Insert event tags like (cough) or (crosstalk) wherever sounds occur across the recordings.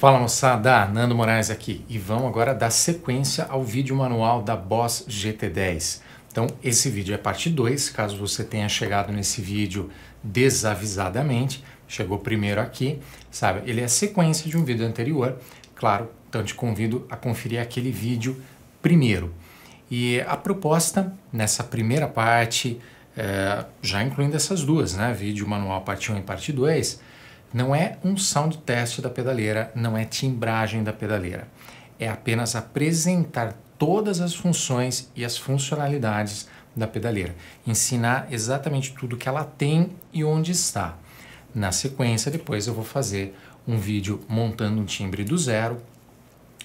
Fala moçada, Nando Moraes aqui e vamos agora dar sequência ao vídeo manual da Boss GT10. Então esse vídeo é parte 2, caso você tenha chegado nesse vídeo desavisadamente, chegou primeiro aqui, sabe? Ele é sequência de um vídeo anterior, claro, então te convido a conferir aquele vídeo primeiro. E a proposta nessa primeira parte, é, já incluindo essas duas, né? Vídeo manual parte 1 um e parte 2, não é um sound test da pedaleira, não é timbragem da pedaleira. É apenas apresentar todas as funções e as funcionalidades da pedaleira, ensinar exatamente tudo que ela tem e onde está. Na sequência, depois eu vou fazer um vídeo montando um timbre do zero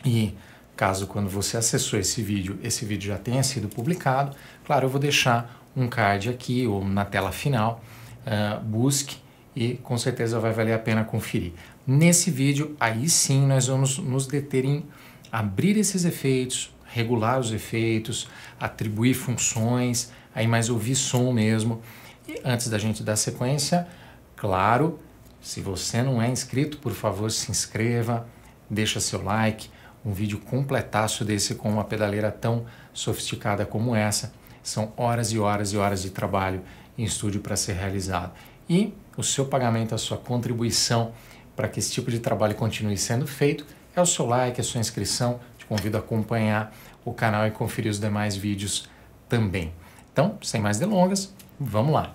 e caso quando você acessou esse vídeo, esse vídeo já tenha sido publicado, claro, eu vou deixar um card aqui ou na tela final, uh, busque e com certeza vai valer a pena conferir. Nesse vídeo, aí sim, nós vamos nos deter em abrir esses efeitos, regular os efeitos, atribuir funções, aí mais ouvir som mesmo. E antes da gente dar sequência, claro, se você não é inscrito, por favor, se inscreva, deixa seu like, um vídeo completaço desse com uma pedaleira tão sofisticada como essa. São horas e horas e horas de trabalho em estúdio para ser realizado e o seu pagamento, a sua contribuição para que esse tipo de trabalho continue sendo feito é o seu like, a sua inscrição. Te convido a acompanhar o canal e conferir os demais vídeos também. Então, sem mais delongas, vamos lá.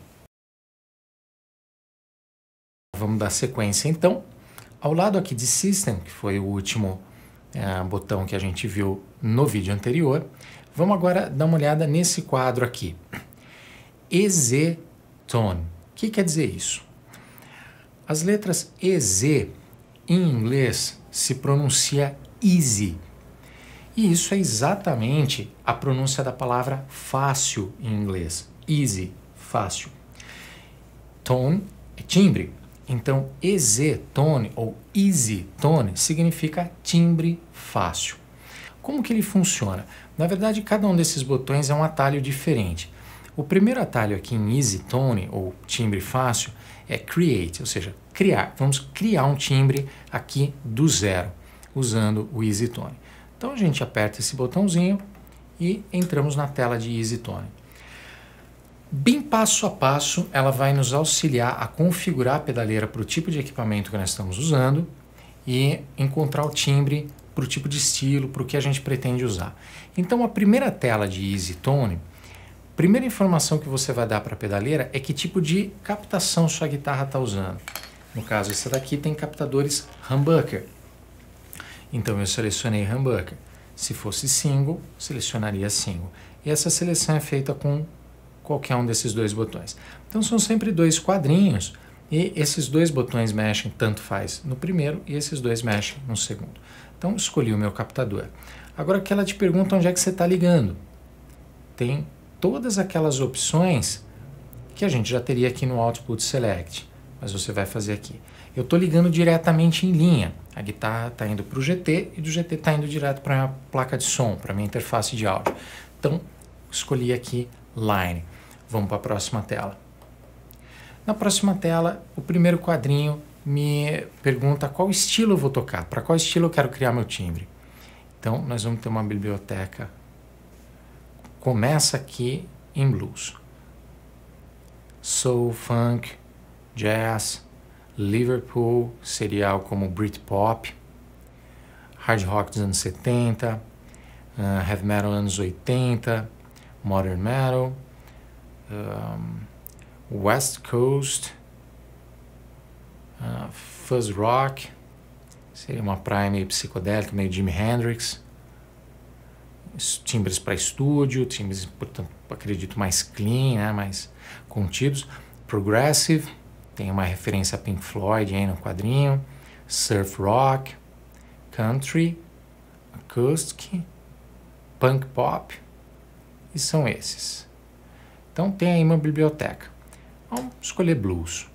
Vamos dar sequência então. Ao lado aqui de System, que foi o último é, botão que a gente viu no vídeo anterior, vamos agora dar uma olhada nesse quadro aqui. EZTone que quer dizer isso? As letras EZ em inglês se pronuncia easy. E isso é exatamente a pronúncia da palavra fácil em inglês. Easy, fácil. Tone é timbre. Então, EZ tone ou easy tone significa timbre fácil. Como que ele funciona? Na verdade, cada um desses botões é um atalho diferente. O primeiro atalho aqui em Easy Tone, ou timbre fácil, é Create, ou seja, criar. Vamos criar um timbre aqui do zero, usando o Easy Tone. Então a gente aperta esse botãozinho e entramos na tela de Easy Tone. Bem passo a passo, ela vai nos auxiliar a configurar a pedaleira para o tipo de equipamento que nós estamos usando e encontrar o timbre para o tipo de estilo, para o que a gente pretende usar. Então a primeira tela de Easy Tone Primeira informação que você vai dar para a pedaleira é que tipo de captação sua guitarra está usando. No caso, essa daqui tem captadores humbucker. Então eu selecionei humbucker. Se fosse single, selecionaria single. E essa seleção é feita com qualquer um desses dois botões. Então são sempre dois quadrinhos e esses dois botões mexem, tanto faz, no primeiro e esses dois mexem no segundo. Então escolhi o meu captador. Agora que ela te pergunta onde é que você está ligando. Tem todas aquelas opções que a gente já teria aqui no Output Select, mas você vai fazer aqui. Eu estou ligando diretamente em linha, a guitarra está indo para o GT e do GT está indo direto para a placa de som, para a minha interface de áudio. Então, escolhi aqui Line. Vamos para a próxima tela. Na próxima tela, o primeiro quadrinho me pergunta qual estilo eu vou tocar, para qual estilo eu quero criar meu timbre. Então, nós vamos ter uma biblioteca começa aqui em blues. Soul, funk, jazz, Liverpool, serial como Britpop, hard rock dos anos 70, uh, ah, heavy metal anos 80, modern metal, um, ah, West Coast, uh, fuzz rock, seria uma prime psicodélica meio Jimi Hendrix, timbres para estúdio, timbres, portanto, acredito, mais clean, né, mais contidos. Progressive, tem uma referência a Pink Floyd aí no quadrinho. Surf rock, country, acoustic, punk pop, e são esses. Então tem aí uma biblioteca. Vamos escolher blues.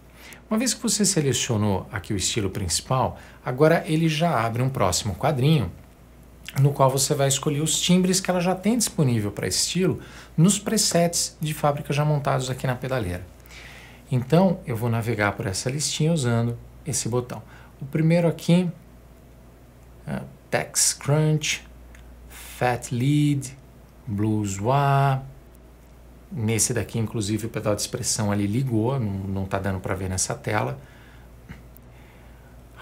Uma vez que você selecionou aqui o estilo principal, agora ele já abre um próximo quadrinho no qual você vai escolher os timbres que ela já tem disponível para estilo nos presets de fábrica já montados aqui na pedaleira. Então, eu vou navegar por essa listinha usando esse botão. O primeiro aqui, é Tex Crunch, Fat Lead, Blues Wah. Nesse daqui, inclusive, o pedal de expressão ali ligou, não está dando para ver nessa tela.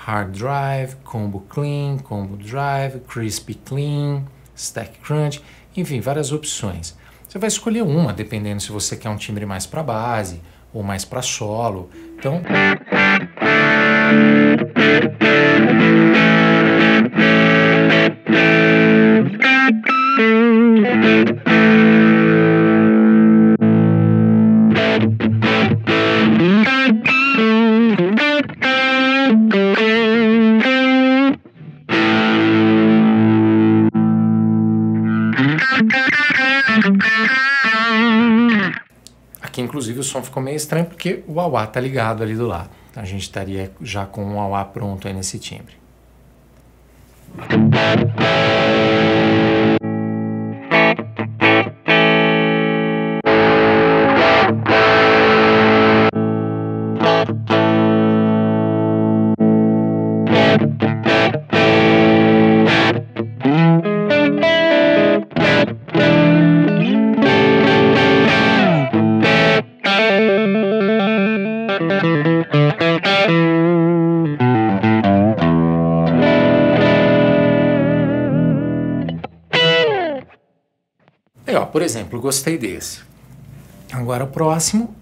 Hard Drive, Combo Clean, Combo Drive, Crispy Clean, Stack Crunch, enfim, várias opções. Você vai escolher uma dependendo se você quer um timbre mais para base ou mais para solo. Então meio estranho porque o auá está ligado ali do lado. A gente estaria já com o auá pronto aí nesse timbre. gostei desse. Agora o próximo.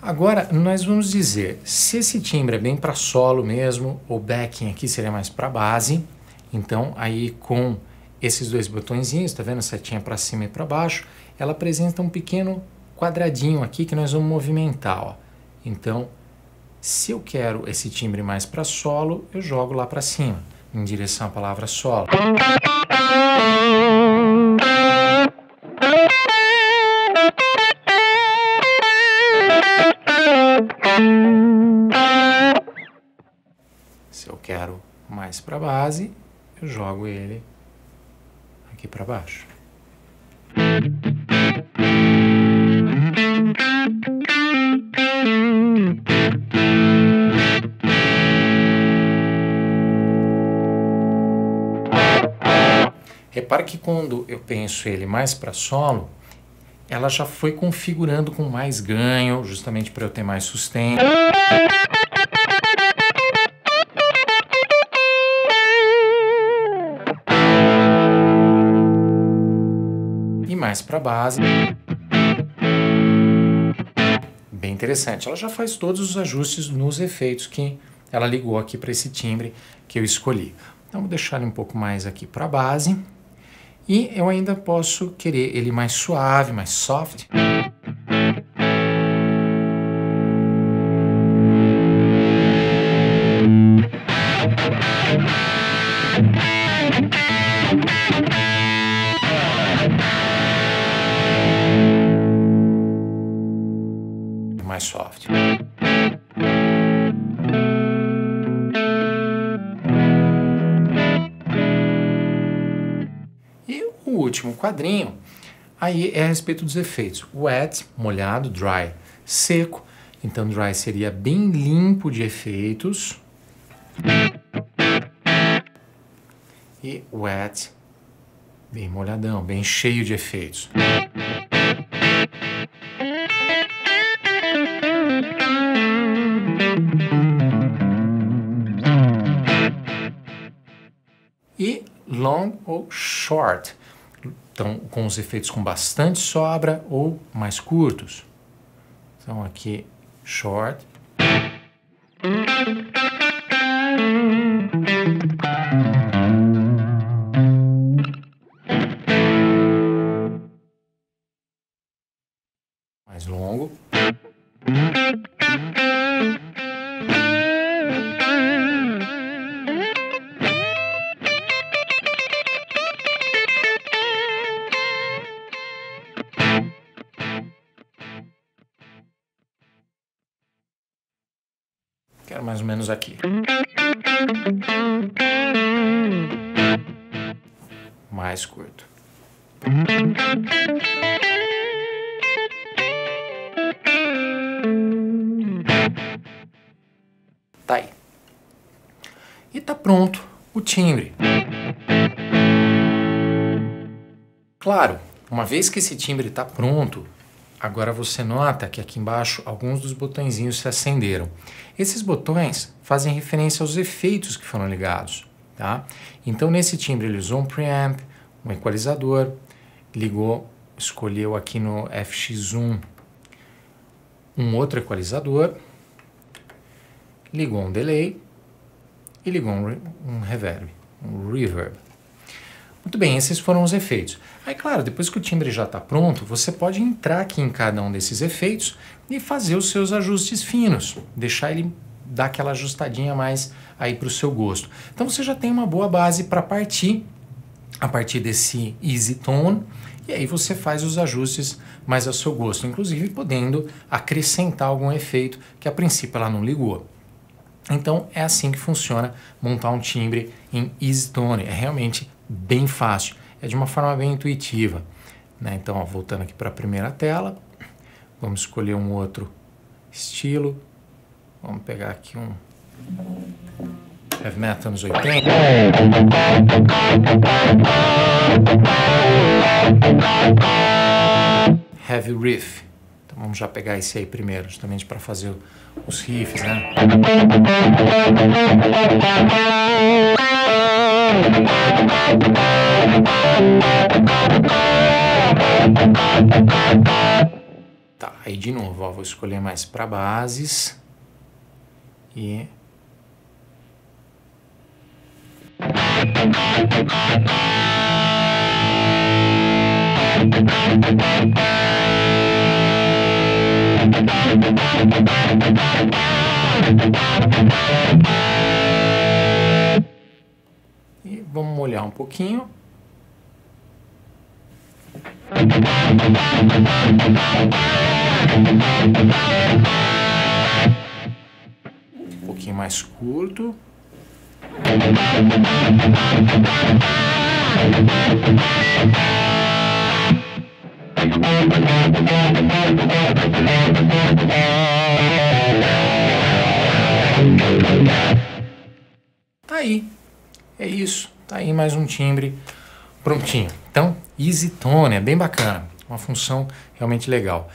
Agora nós vamos dizer se esse timbre é bem para solo mesmo, o backing aqui seria mais para base. Então aí com esses dois botõezinhos, tá vendo? Setinha para cima e para baixo, ela apresenta um pequeno quadradinho aqui que nós vamos movimentar, ó. Então, se eu quero esse timbre mais para solo, eu jogo lá para cima, em direção à palavra solo. mais para a base, eu jogo ele aqui para baixo. Repare que quando eu penso ele mais para solo, ela já foi configurando com mais ganho, justamente para eu ter mais sustento. mais para a base. Bem interessante. Ela já faz todos os ajustes nos efeitos que ela ligou aqui para esse timbre que eu escolhi. Então vou deixar ele um pouco mais aqui para a base. E eu ainda posso querer ele mais suave, mais soft. Microsoft. E o último quadrinho aí é a respeito dos efeitos. Wet, molhado, dry, seco. Então dry seria bem limpo de efeitos. E wet, bem molhadão, bem cheio de efeitos. e long ou short. Então, com os efeitos com bastante sobra ou mais curtos. Então, aqui, short vez que esse timbre está pronto, agora você nota que aqui embaixo alguns dos botõezinhos se acenderam. Esses botões fazem referência aos efeitos que foram ligados. Tá? Então nesse timbre ele usou um preamp, um equalizador, ligou, escolheu aqui no FX1 um outro equalizador, ligou um delay e ligou um, re um reverb, um reverb. Muito bem, esses foram os efeitos. Aí, claro, depois que o timbre já está pronto, você pode entrar aqui em cada um desses efeitos e fazer os seus ajustes finos, deixar ele dar aquela ajustadinha mais aí para o seu gosto. Então você já tem uma boa base para partir a partir desse easy tone e aí você faz os ajustes mais ao seu gosto, inclusive podendo acrescentar algum efeito que a princípio ela não ligou. Então é assim que funciona montar um timbre em easy tone, é realmente bem fácil, é de uma forma bem intuitiva. Né? Então, ó, voltando aqui para a primeira tela, vamos escolher um outro estilo. Vamos pegar aqui um heavy metal anos 80. Heavy riff. Então vamos já pegar esse aí primeiro, justamente para fazer os riffs, né? Tá, aí de novo, ó, vou escolher mais para bases e Vamos molhar um pouquinho. Um pouquinho mais curto. Tá aí. É isso. Tá aí mais um timbre prontinho. Então, Easy Tone, é bem bacana. Uma função realmente legal.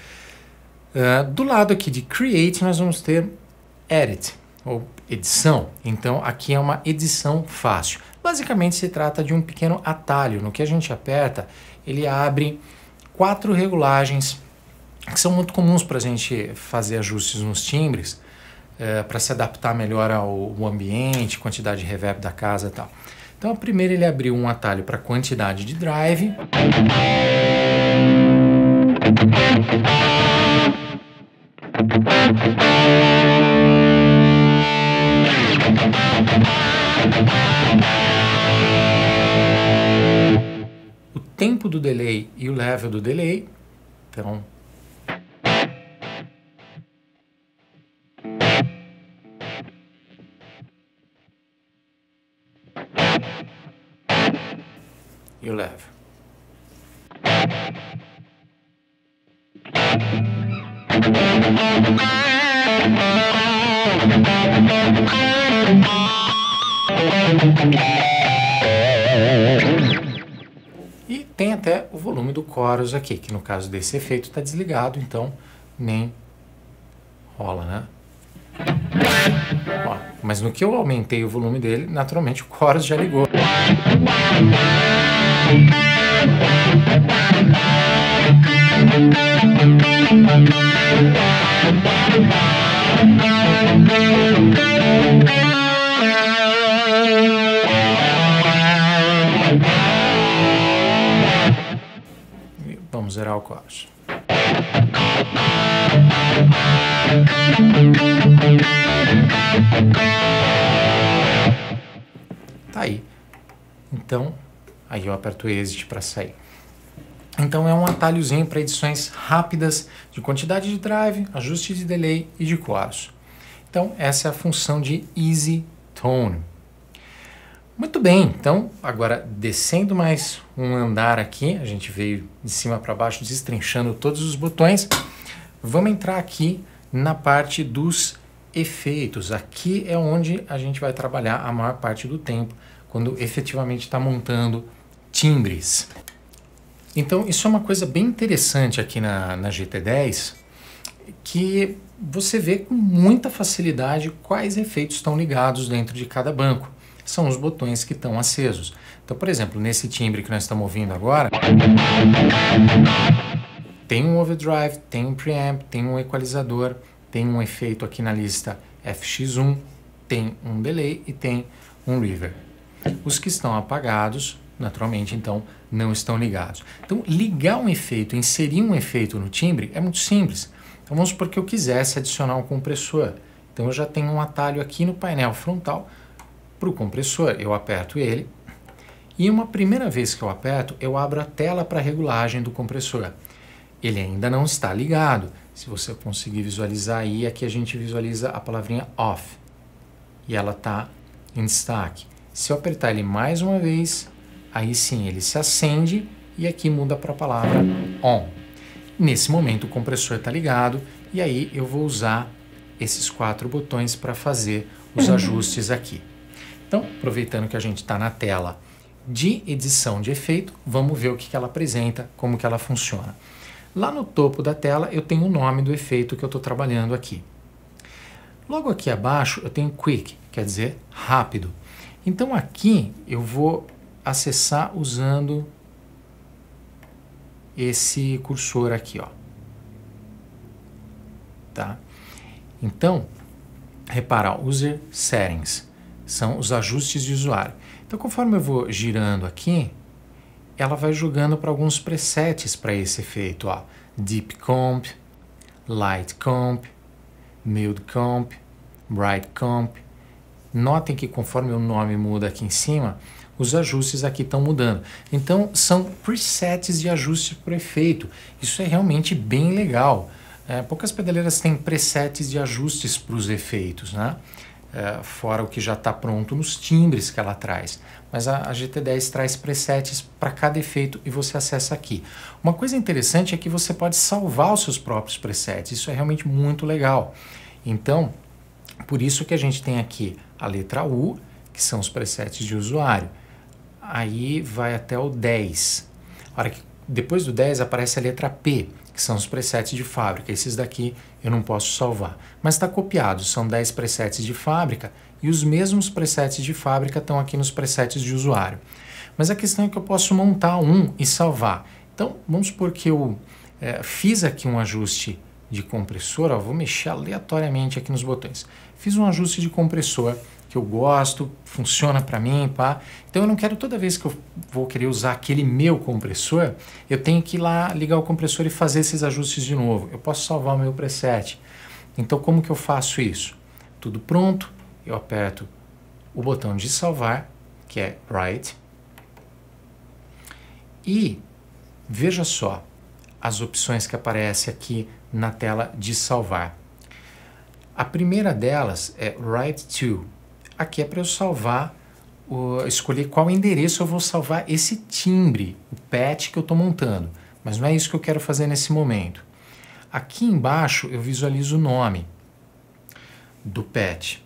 Uh, do lado aqui de Create, nós vamos ter Edit, ou edição. Então, aqui é uma edição fácil. Basicamente, se trata de um pequeno atalho. No que a gente aperta, ele abre quatro regulagens que são muito comuns para a gente fazer ajustes nos timbres, eh, para se adaptar melhor ao ambiente, quantidade de reverb da casa e tal. Então, primeiro ele abriu um atalho para quantidade de drive. O tempo do delay e o level do delay. Então, e leve. E tem até o volume do chorus aqui, que no caso desse efeito está desligado, então nem rola, né? Ó, mas no que eu aumentei o volume dele, naturalmente o chorus já ligou. Vamos zerar o quadro. Tá aí. Então, Aí eu aperto Exit para sair. Então é um atalhozinho para edições rápidas de quantidade de drive, ajuste de delay e de coros. Então essa é a função de Easy Tone. Muito bem, então agora descendo mais um andar aqui, a gente veio de cima para baixo destrinchando todos os botões. Vamos entrar aqui na parte dos efeitos. Aqui é onde a gente vai trabalhar a maior parte do tempo, quando efetivamente está montando timbres. Então, isso é uma coisa bem interessante aqui na, na GT10, que você vê com muita facilidade quais efeitos estão ligados dentro de cada banco. São os botões que estão acesos. Então, por exemplo, nesse timbre que nós estamos ouvindo agora, tem um overdrive, tem um preamp, tem um equalizador, tem um efeito aqui na lista FX1, tem um delay e tem um reverb. Os que estão apagados naturalmente, então, não estão ligados. Então, ligar um efeito, inserir um efeito no timbre é muito simples. Então, vamos supor que eu quisesse adicionar um compressor. Então, eu já tenho um atalho aqui no painel frontal para o compressor. Eu aperto ele e uma primeira vez que eu aperto, eu abro a tela para regulagem do compressor. Ele ainda não está ligado. Se você conseguir visualizar aí, aqui a gente visualiza a palavrinha off. E ela está em destaque. Se eu apertar ele mais uma vez, Aí sim ele se acende e aqui muda para a palavra on. Nesse momento o compressor está ligado e aí eu vou usar esses quatro botões para fazer os uhum. ajustes aqui. Então, aproveitando que a gente está na tela de edição de efeito, vamos ver o que, que ela apresenta, como que ela funciona. Lá no topo da tela eu tenho o nome do efeito que eu estou trabalhando aqui. Logo aqui abaixo eu tenho quick, quer dizer rápido. Então aqui eu vou acessar usando esse cursor aqui, ó. Tá? Então, repara, User Settings são os ajustes de usuário. Então, conforme eu vou girando aqui, ela vai jogando para alguns presets para esse efeito, ó. Deep Comp, Light Comp, Mild Comp, Bright Comp. Notem que conforme o nome muda aqui em cima, os ajustes aqui estão mudando. Então, são presets de ajustes por efeito. Isso é realmente bem legal. É, poucas pedaleiras têm presets de ajustes para os efeitos, né? É, fora o que já está pronto nos timbres que ela traz. Mas a, a GT10 traz presets para cada efeito e você acessa aqui. Uma coisa interessante é que você pode salvar os seus próprios presets. Isso é realmente muito legal. Então, por isso que a gente tem aqui a letra U, que são os presets de usuário aí vai até o 10. Hora que, depois do 10 aparece a letra P, que são os presets de fábrica. Esses daqui eu não posso salvar. Mas está copiado, são 10 presets de fábrica e os mesmos presets de fábrica estão aqui nos presets de usuário. Mas a questão é que eu posso montar um e salvar. Então, vamos supor que eu é, fiz aqui um ajuste de compressor, ó, vou mexer aleatoriamente aqui nos botões. Fiz um ajuste de compressor que eu gosto, funciona para mim, pá. Então eu não quero toda vez que eu vou querer usar aquele meu compressor, eu tenho que ir lá ligar o compressor e fazer esses ajustes de novo. Eu posso salvar o meu preset. Então como que eu faço isso? Tudo pronto, eu aperto o botão de salvar, que é Right. E veja só as opções que aparecem aqui na tela de salvar. A primeira delas é Write To aqui é para eu salvar, o, escolher qual endereço eu vou salvar esse timbre, o patch que eu estou montando. Mas não é isso que eu quero fazer nesse momento. Aqui embaixo eu visualizo o nome do patch.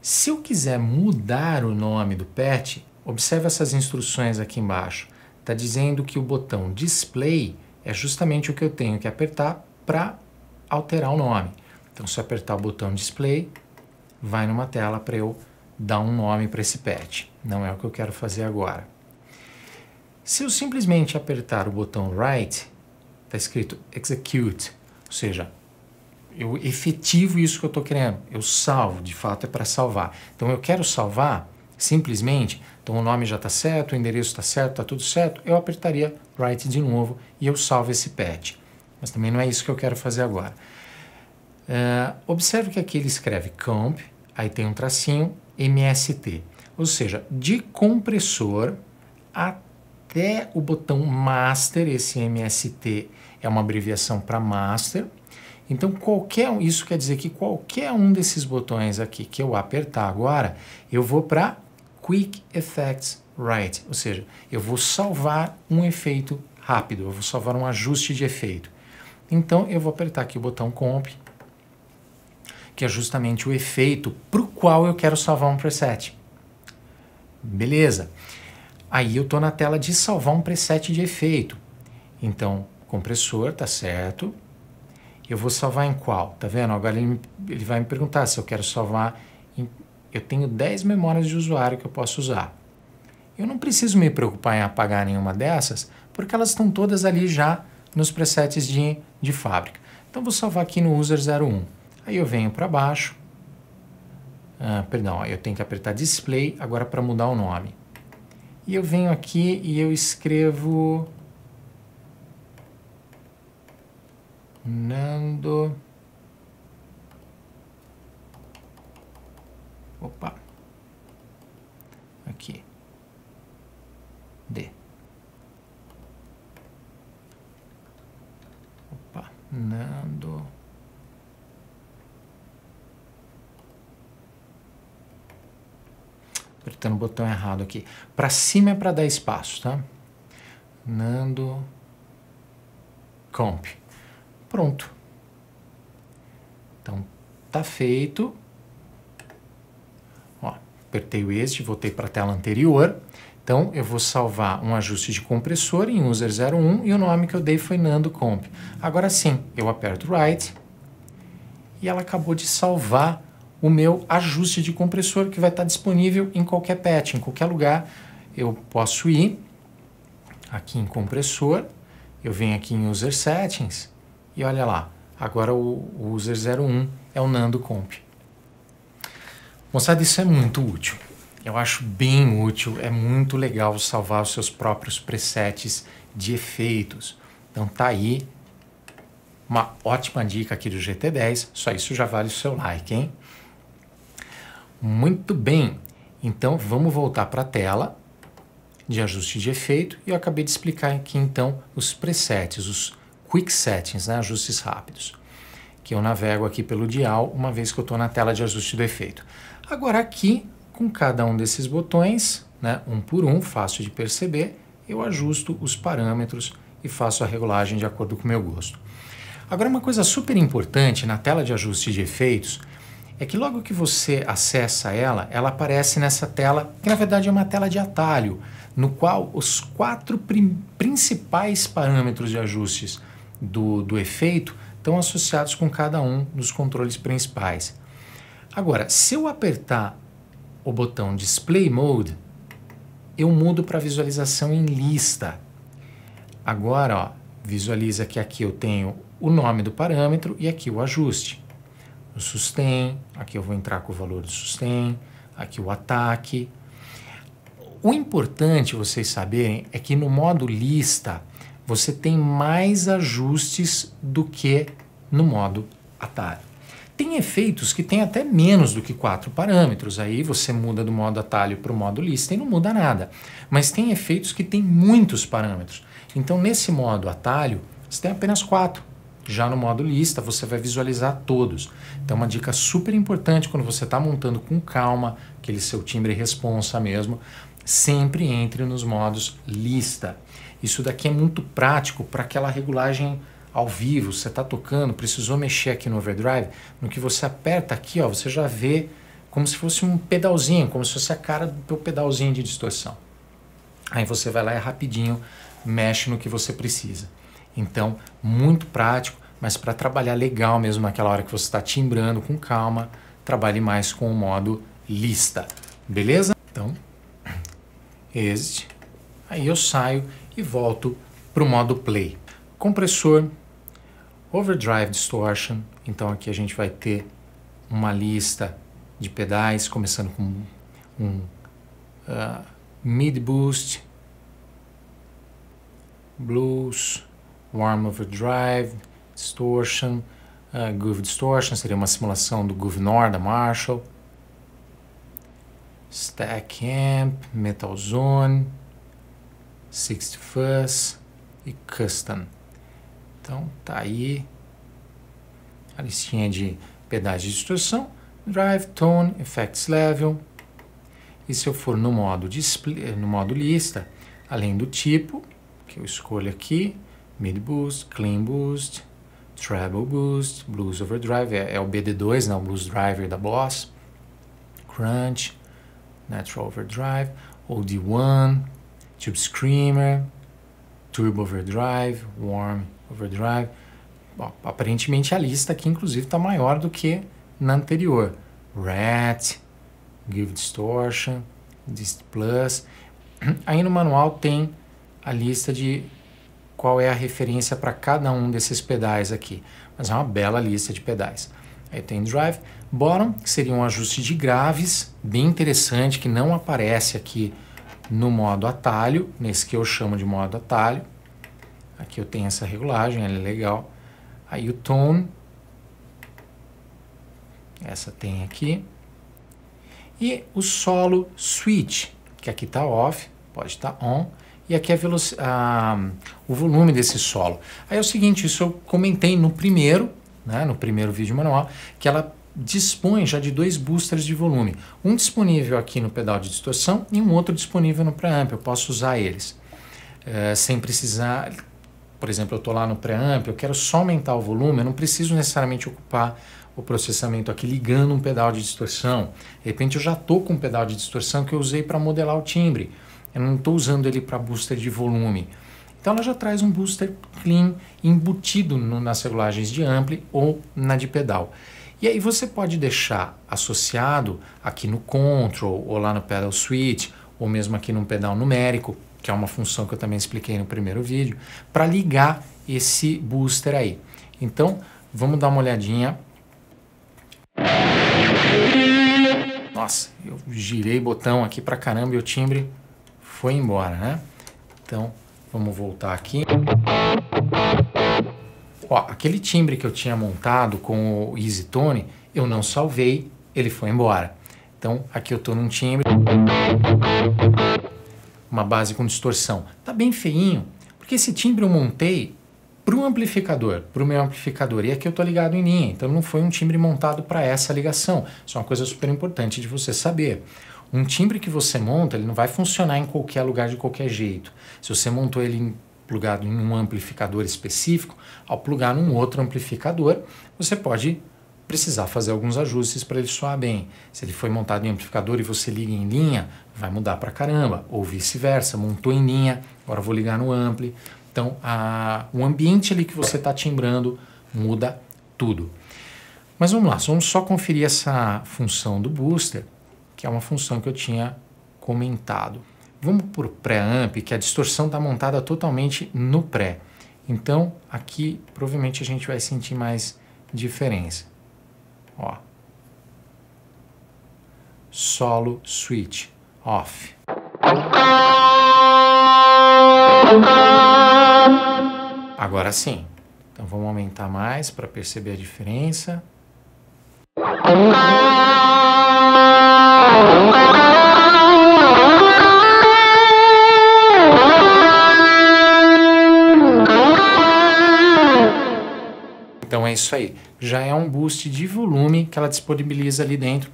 Se eu quiser mudar o nome do patch, observe essas instruções aqui embaixo. Está dizendo que o botão display é justamente o que eu tenho que apertar para alterar o nome. Então, se eu apertar o botão display, vai numa tela para eu dar um nome para esse pet. Não é o que eu quero fazer agora. Se eu simplesmente apertar o botão Write, está escrito Execute, ou seja, eu efetivo isso que eu estou querendo, eu salvo, de fato é para salvar. Então eu quero salvar simplesmente, então o nome já está certo, o endereço está certo, está tudo certo, eu apertaria Write de novo e eu salvo esse pet. Mas também não é isso que eu quero fazer agora. Uh, observe que aqui ele escreve comp, aí tem um tracinho MST, ou seja, de compressor até o botão master, esse MST é uma abreviação para master. Então qualquer isso quer dizer que qualquer um desses botões aqui que eu apertar agora, eu vou para Quick Effects Right, ou seja, eu vou salvar um efeito rápido, eu vou salvar um ajuste de efeito. Então eu vou apertar aqui o botão Comp que é justamente o efeito para o qual eu quero salvar um preset. Beleza. Aí eu estou na tela de salvar um preset de efeito. Então, compressor, tá certo. Eu vou salvar em qual? Tá vendo? Agora ele, ele vai me perguntar se eu quero salvar. Em, eu tenho 10 memórias de usuário que eu posso usar. Eu não preciso me preocupar em apagar nenhuma dessas, porque elas estão todas ali já nos presets de, de fábrica. Então vou salvar aqui no user 01. Aí eu venho para baixo. Ah, perdão, eu tenho que apertar display agora para mudar o nome. E eu venho aqui e eu escrevo Nando Opa. Aqui. D. Opa, Nando apertando o botão errado aqui. Para cima é para dar espaço, tá? Nando Comp. Pronto. Então, tá feito. Ó, apertei o Exit, voltei para a tela anterior. Então, eu vou salvar um ajuste de compressor em User 01 e o nome que eu dei foi Nando Comp. Agora sim, eu aperto Right e ela acabou de salvar o meu ajuste de compressor que vai estar disponível em qualquer patch, em qualquer lugar. Eu posso ir aqui em compressor, eu venho aqui em User Settings e olha lá, agora o, User 01 é o Nando Comp. Moçada, isso é muito útil. Eu acho bem útil, é muito legal salvar os seus próprios presets de efeitos. Então tá aí uma ótima dica aqui do GT10. Só isso já vale o seu like, hein? Muito bem, então vamos voltar para a tela de ajuste de efeito e eu acabei de explicar aqui então os presets, os quick settings, né? ajustes rápidos, que eu navego aqui pelo dial uma vez que eu estou na tela de ajuste do efeito. Agora aqui, com cada um desses botões, né? um por um, fácil de perceber, eu ajusto os parâmetros e faço a regulagem de acordo com o meu gosto. Agora, uma coisa super importante na tela de ajuste de efeitos é que logo que você acessa ela, ela aparece nessa tela, que na verdade é uma tela de atalho, no qual os quatro principais parâmetros de ajustes do, do efeito estão associados com cada um dos controles principais. Agora, se eu apertar o botão Display Mode, eu mudo para visualização em lista. Agora, ó, visualiza que aqui eu tenho o nome do parâmetro e aqui o ajuste o sustain, aqui eu vou entrar com o valor do sustain, aqui o ataque. O importante vocês saberem é que no modo lista você tem mais ajustes do que no modo atalho. Tem efeitos que tem até menos do que quatro parâmetros, aí você muda do modo atalho para o modo lista e não muda nada. Mas tem efeitos que tem muitos parâmetros. Então, nesse modo atalho, você tem apenas quatro. Já no modo lista, você vai visualizar todos. Então, uma dica super importante quando você está montando com calma, aquele seu timbre responsa mesmo, sempre entre nos modos lista. Isso daqui é muito prático para aquela regulagem ao vivo, você está tocando, precisou mexer aqui no overdrive, no que você aperta aqui, ó, você já vê como se fosse um pedalzinho, como se fosse a cara do teu pedalzinho de distorção. Aí você vai lá e rapidinho mexe no que você precisa. Então, muito prático, mas para trabalhar legal mesmo naquela hora que você está timbrando com calma, trabalhe mais com o modo lista, beleza? Então, (clears throat) exit, aí eu saio e volto para o modo play. Compressor, overdrive distortion, então aqui a gente vai ter uma lista de pedais, começando com um uh, mid boost, blues, warm overdrive, distortion, uh, groove distortion, seria uma simulação do groove nor da Marshall, stack amp, metal zone, 60 fuzz e custom. Então tá aí a listinha de pedais de distorção, drive, tone, effects level. E se eu for no modo display, no modo lista, além do tipo que eu escolho aqui, Mid Boost, Clean Boost, Treble Boost, Blues Overdrive, é, é o BD2, né, o Blues Driver da Boss, Crunch, Natural Overdrive, OD1, Tube Screamer, Turbo Overdrive, Warm Overdrive. Bom, aparentemente a lista aqui, inclusive, está maior do que na anterior. Rat, Give Distortion, Dist Plus. Aí no manual tem a lista de qual é a referência para cada um desses pedais aqui, mas é uma bela lista de pedais. Aí tem drive, bottom, que seria um ajuste de graves, bem interessante, que não aparece aqui no modo atalho, nesse que eu chamo de modo atalho. Aqui eu tenho essa regulagem, ela é legal. Aí o tone, essa tem aqui. E o solo switch, que aqui está off, pode estar tá on e aqui é a, o volume desse solo. Aí é o seguinte, isso eu comentei no primeiro, né, no primeiro vídeo manual, que ela dispõe já de dois boosters de volume, um disponível aqui no pedal de distorção e um outro disponível no preamp, eu posso usar eles. É, sem precisar, por exemplo, eu estou lá no preamp, eu quero só aumentar o volume, eu não preciso necessariamente ocupar o processamento aqui ligando um pedal de distorção. De repente eu já estou com um pedal de distorção que eu usei para modelar o timbre. Eu não estou usando ele para booster de volume. Então ela já traz um booster clean embutido no, nas regulagens de ampli ou na de pedal. E aí você pode deixar associado aqui no control ou lá no pedal switch ou mesmo aqui no pedal numérico, que é uma função que eu também expliquei no primeiro vídeo, para ligar esse booster aí. Então vamos dar uma olhadinha. Nossa, eu girei botão aqui para caramba e o timbre foi embora, né? Então, vamos voltar aqui. Ó, aquele timbre que eu tinha montado com o Easy Tone, eu não salvei, ele foi embora. Então, aqui eu tô num timbre. Uma base com distorção. Tá bem feinho, porque esse timbre eu montei para o amplificador, para o meu amplificador. E aqui eu estou ligado em linha, então não foi um timbre montado para essa ligação. Isso é uma coisa super importante de você saber. Um timbre que você monta, ele não vai funcionar em qualquer lugar de qualquer jeito. Se você montou ele em, plugado em um amplificador específico, ao plugar num outro amplificador, você pode precisar fazer alguns ajustes para ele soar bem. Se ele foi montado em amplificador e você liga em linha, vai mudar para caramba, ou vice-versa, montou em linha, agora vou ligar no ampli. Então, a, o ambiente ali que você está timbrando muda tudo. Mas vamos lá, vamos só conferir essa função do booster que é uma função que eu tinha comentado. Vamos por pré-amp, que a distorção está montada totalmente no pré. Então, aqui provavelmente a gente vai sentir mais diferença. Ó. Solo switch off. Agora sim. Então vamos aumentar mais para perceber a diferença. Então é isso aí. Já é um boost de volume que ela disponibiliza ali dentro.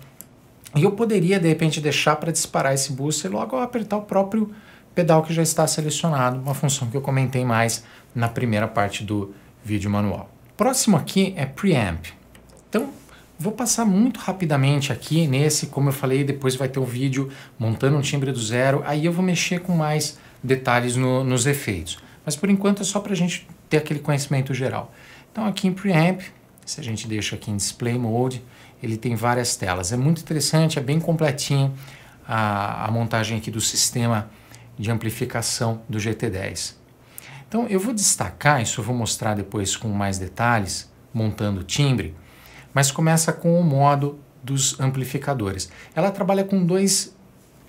E eu poderia, de repente, deixar para disparar esse boost e logo apertar o próprio pedal que já está selecionado, uma função que eu comentei mais na primeira parte do vídeo manual. Próximo aqui é preamp. Então, Vou passar muito rapidamente aqui nesse, como eu falei, depois vai ter um vídeo montando um timbre do zero, aí eu vou mexer com mais detalhes no, nos efeitos. Mas por enquanto é só para a gente ter aquele conhecimento geral. Então aqui em Preamp, se a gente deixa aqui em Display Mode, ele tem várias telas. É muito interessante, é bem completinho a, a montagem aqui do sistema de amplificação do GT10. Então eu vou destacar, isso eu vou mostrar depois com mais detalhes, montando o timbre, mas começa com o modo dos amplificadores. Ela trabalha com dois,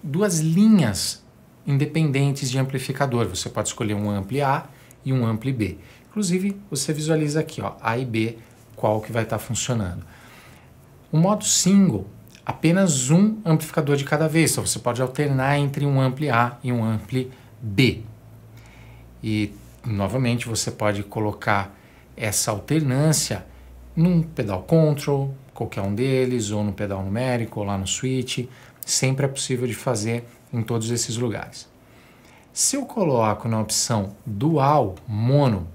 duas linhas independentes de amplificador. Você pode escolher um ampli A e um ampli B. Inclusive, você visualiza aqui, ó, A e B, qual que vai estar tá funcionando. O modo single, apenas um amplificador de cada vez, então você pode alternar entre um ampli A e um ampli B. E novamente você pode colocar essa alternância num pedal control, qualquer um deles, ou no pedal numérico, ou lá no switch, sempre é possível de fazer em todos esses lugares. Se eu coloco na opção dual mono,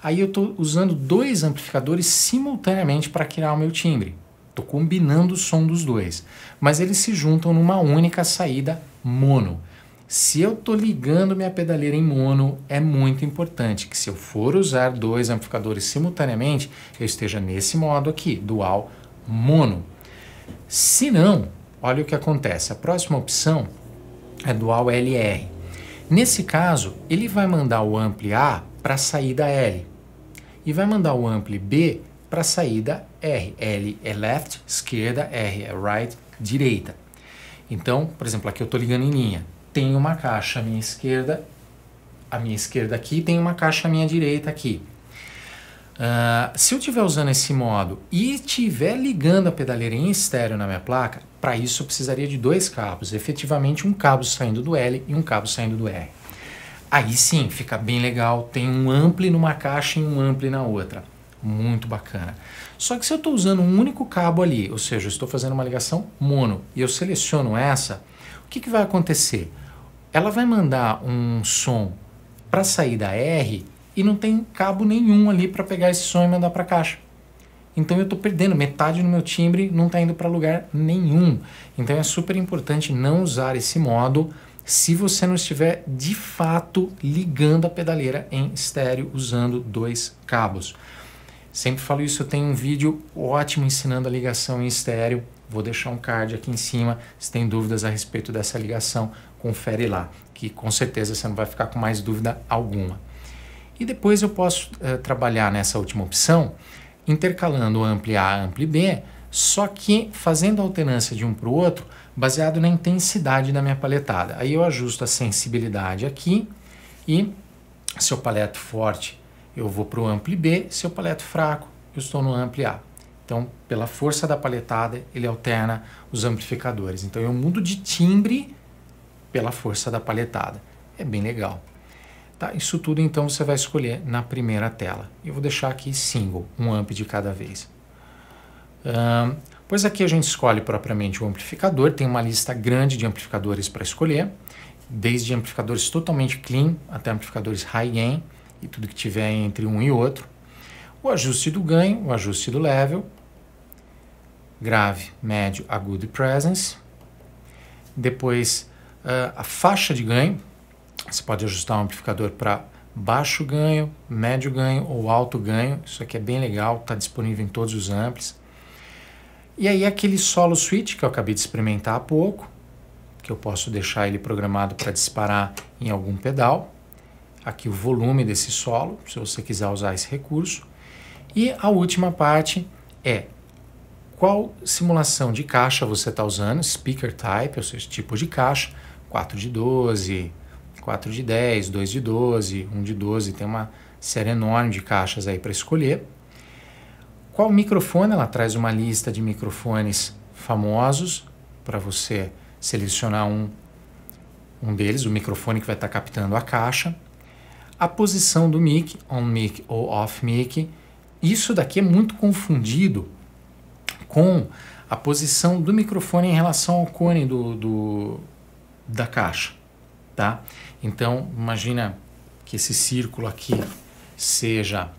aí eu estou usando dois amplificadores simultaneamente para criar o meu timbre. Estou combinando o som dos dois, mas eles se juntam numa única saída mono. Se eu estou ligando minha pedaleira em mono, é muito importante que se eu for usar dois amplificadores simultaneamente, eu esteja nesse modo aqui, dual mono. Se não, olha o que acontece. A próxima opção é dual LR. Nesse caso, ele vai mandar o ampli A para a saída L e vai mandar o ampli B para a saída R. L é left, esquerda, R é right, direita. Então, por exemplo, aqui eu estou ligando em linha tem uma caixa à minha esquerda, à minha esquerda aqui, tem uma caixa à minha direita aqui. Uh, se eu estiver usando esse modo e estiver ligando a pedaleira em estéreo na minha placa, para isso eu precisaria de dois cabos, efetivamente um cabo saindo do L e um cabo saindo do R. Aí sim, fica bem legal, tem um ampli numa caixa e um ampli na outra. Muito bacana. Só que se eu estou usando um único cabo ali, ou seja, eu estou fazendo uma ligação mono e eu seleciono essa, o que, que vai acontecer? ela vai mandar um som para sair da R e não tem cabo nenhum ali para pegar esse som e mandar para a caixa. Então eu estou perdendo metade do meu timbre, não está indo para lugar nenhum. Então é super importante não usar esse modo se você não estiver de fato ligando a pedaleira em estéreo usando dois cabos. Sempre falo isso, eu tenho um vídeo ótimo ensinando a ligação em estéreo. Vou deixar um card aqui em cima. Se tem dúvidas a respeito dessa ligação, confere lá, que com certeza você não vai ficar com mais dúvida alguma. E depois eu posso uh, trabalhar nessa última opção, intercalando ampli A, ampli B, só que fazendo a alternância de um para o outro, baseado na intensidade da minha paletada. Aí eu ajusto a sensibilidade aqui e se eu paleto forte, eu vou para o ampli B, se eu paleto fraco, eu estou no ampli A. Então, pela força da paletada, ele alterna os amplificadores. Então, eu mudo de timbre pela força da palhetada. É bem legal. Tá, isso tudo então você vai escolher na primeira tela. Eu vou deixar aqui single, um amp de cada vez. Um, pois aqui a gente escolhe propriamente o amplificador, tem uma lista grande de amplificadores para escolher, desde amplificadores totalmente clean até amplificadores high-gain e tudo que tiver entre um e outro. O ajuste do ganho, o ajuste do level, grave, médio, agudo e presence. Depois ah, a faixa de ganho. Você pode ajustar o amplificador para baixo ganho, médio ganho ou alto ganho. Isso aqui é bem legal, está disponível em todos os amplis. E aí aquele solo switch que eu acabei de experimentar há pouco, que eu posso deixar ele programado para disparar em algum pedal. Aqui o volume desse solo, se você quiser usar esse recurso. E a última parte é qual simulação de caixa você está usando, speaker type, ou seja, tipo de caixa, 4 de 12, 4 de 10, 2 de 12, 1 de 12, tem uma série enorme de caixas aí para escolher. Qual microfone? Ela traz uma lista de microfones famosos para você selecionar um, um deles, o microfone que vai estar tá captando a caixa. A posição do mic, on mic ou off mic, isso daqui é muito confundido com a posição do microfone em relação ao cone do, do, da caixa, tá? Então, imagina que esse círculo aqui seja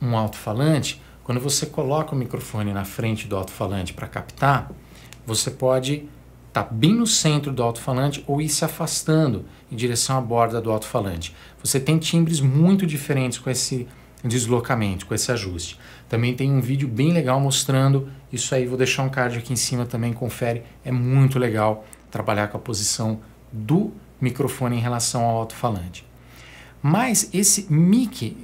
um alto-falante. Quando você coloca o microfone na frente do alto-falante para captar, você pode estar tá bem no centro do alto-falante ou ir se afastando em direção à borda do alto-falante. Você tem timbres muito diferentes com esse deslocamento, com esse ajuste. Também tem um vídeo bem legal mostrando isso aí, vou deixar um card aqui em cima também, confere, é muito legal trabalhar com a posição do microfone em relação ao alto-falante. Mas esse mic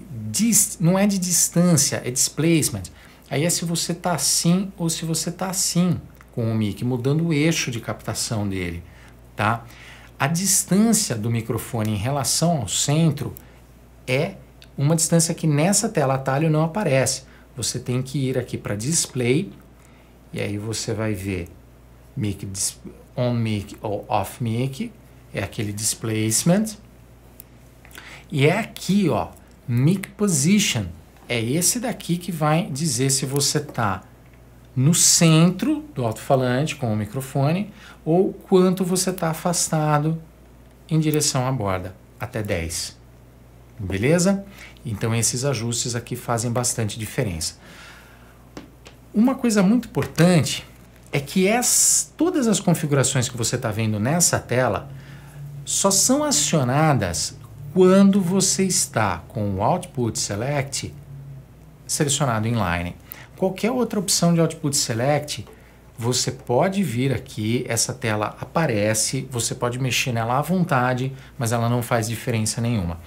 não é de distância, é displacement. Aí é se você está assim ou se você está assim com o mic, mudando o eixo de captação dele, tá? A distância do microfone em relação ao centro é uma distância que nessa tela atalho não aparece. Você tem que ir aqui para display e aí você vai ver mic on-mic ou off-mic, é aquele displacement. E é aqui, ó, mic position. É esse daqui que vai dizer se você está no centro do alto-falante com o microfone ou quanto você está afastado em direção à borda, até 10. Beleza? Então esses ajustes aqui fazem bastante diferença. Uma coisa muito importante é que as, todas as configurações que você está vendo nessa tela só são acionadas quando você está com o Output Select selecionado inline. Qualquer outra opção de Output Select, você pode vir aqui, essa tela aparece, você pode mexer nela à vontade, mas ela não faz diferença nenhuma.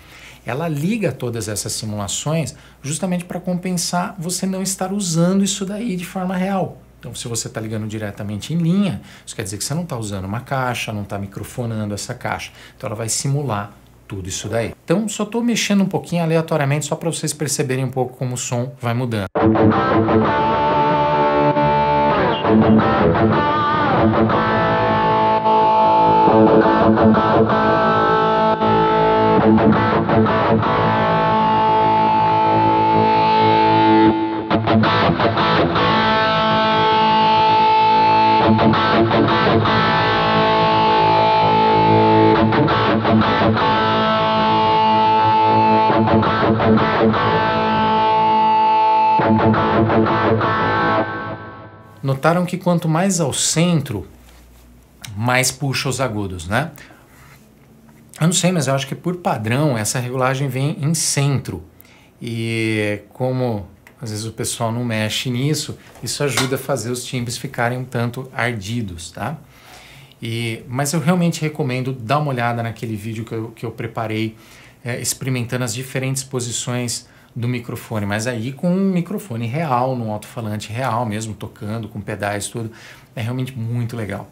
Ela liga todas essas simulações justamente para compensar você não estar usando isso daí de forma real. Então, se você está ligando diretamente em linha, isso quer dizer que você não está usando uma caixa, não está microfonando essa caixa. Então, ela vai simular tudo isso daí. Então, só estou mexendo um pouquinho aleatoriamente, só para vocês perceberem um pouco como o som vai mudando. Notaram que quanto mais ao centro, mais puxa os agudos, né? Eu não sei, mas eu acho que por padrão essa regulagem vem em centro. E como às vezes o pessoal não mexe nisso, isso ajuda a fazer os timbres ficarem um tanto ardidos, tá? E, mas eu realmente recomendo dar uma olhada naquele vídeo que eu, que eu preparei, é, experimentando as diferentes posições do microfone, mas aí com um microfone real, num alto-falante real mesmo, tocando, com pedais, tudo. É realmente muito legal.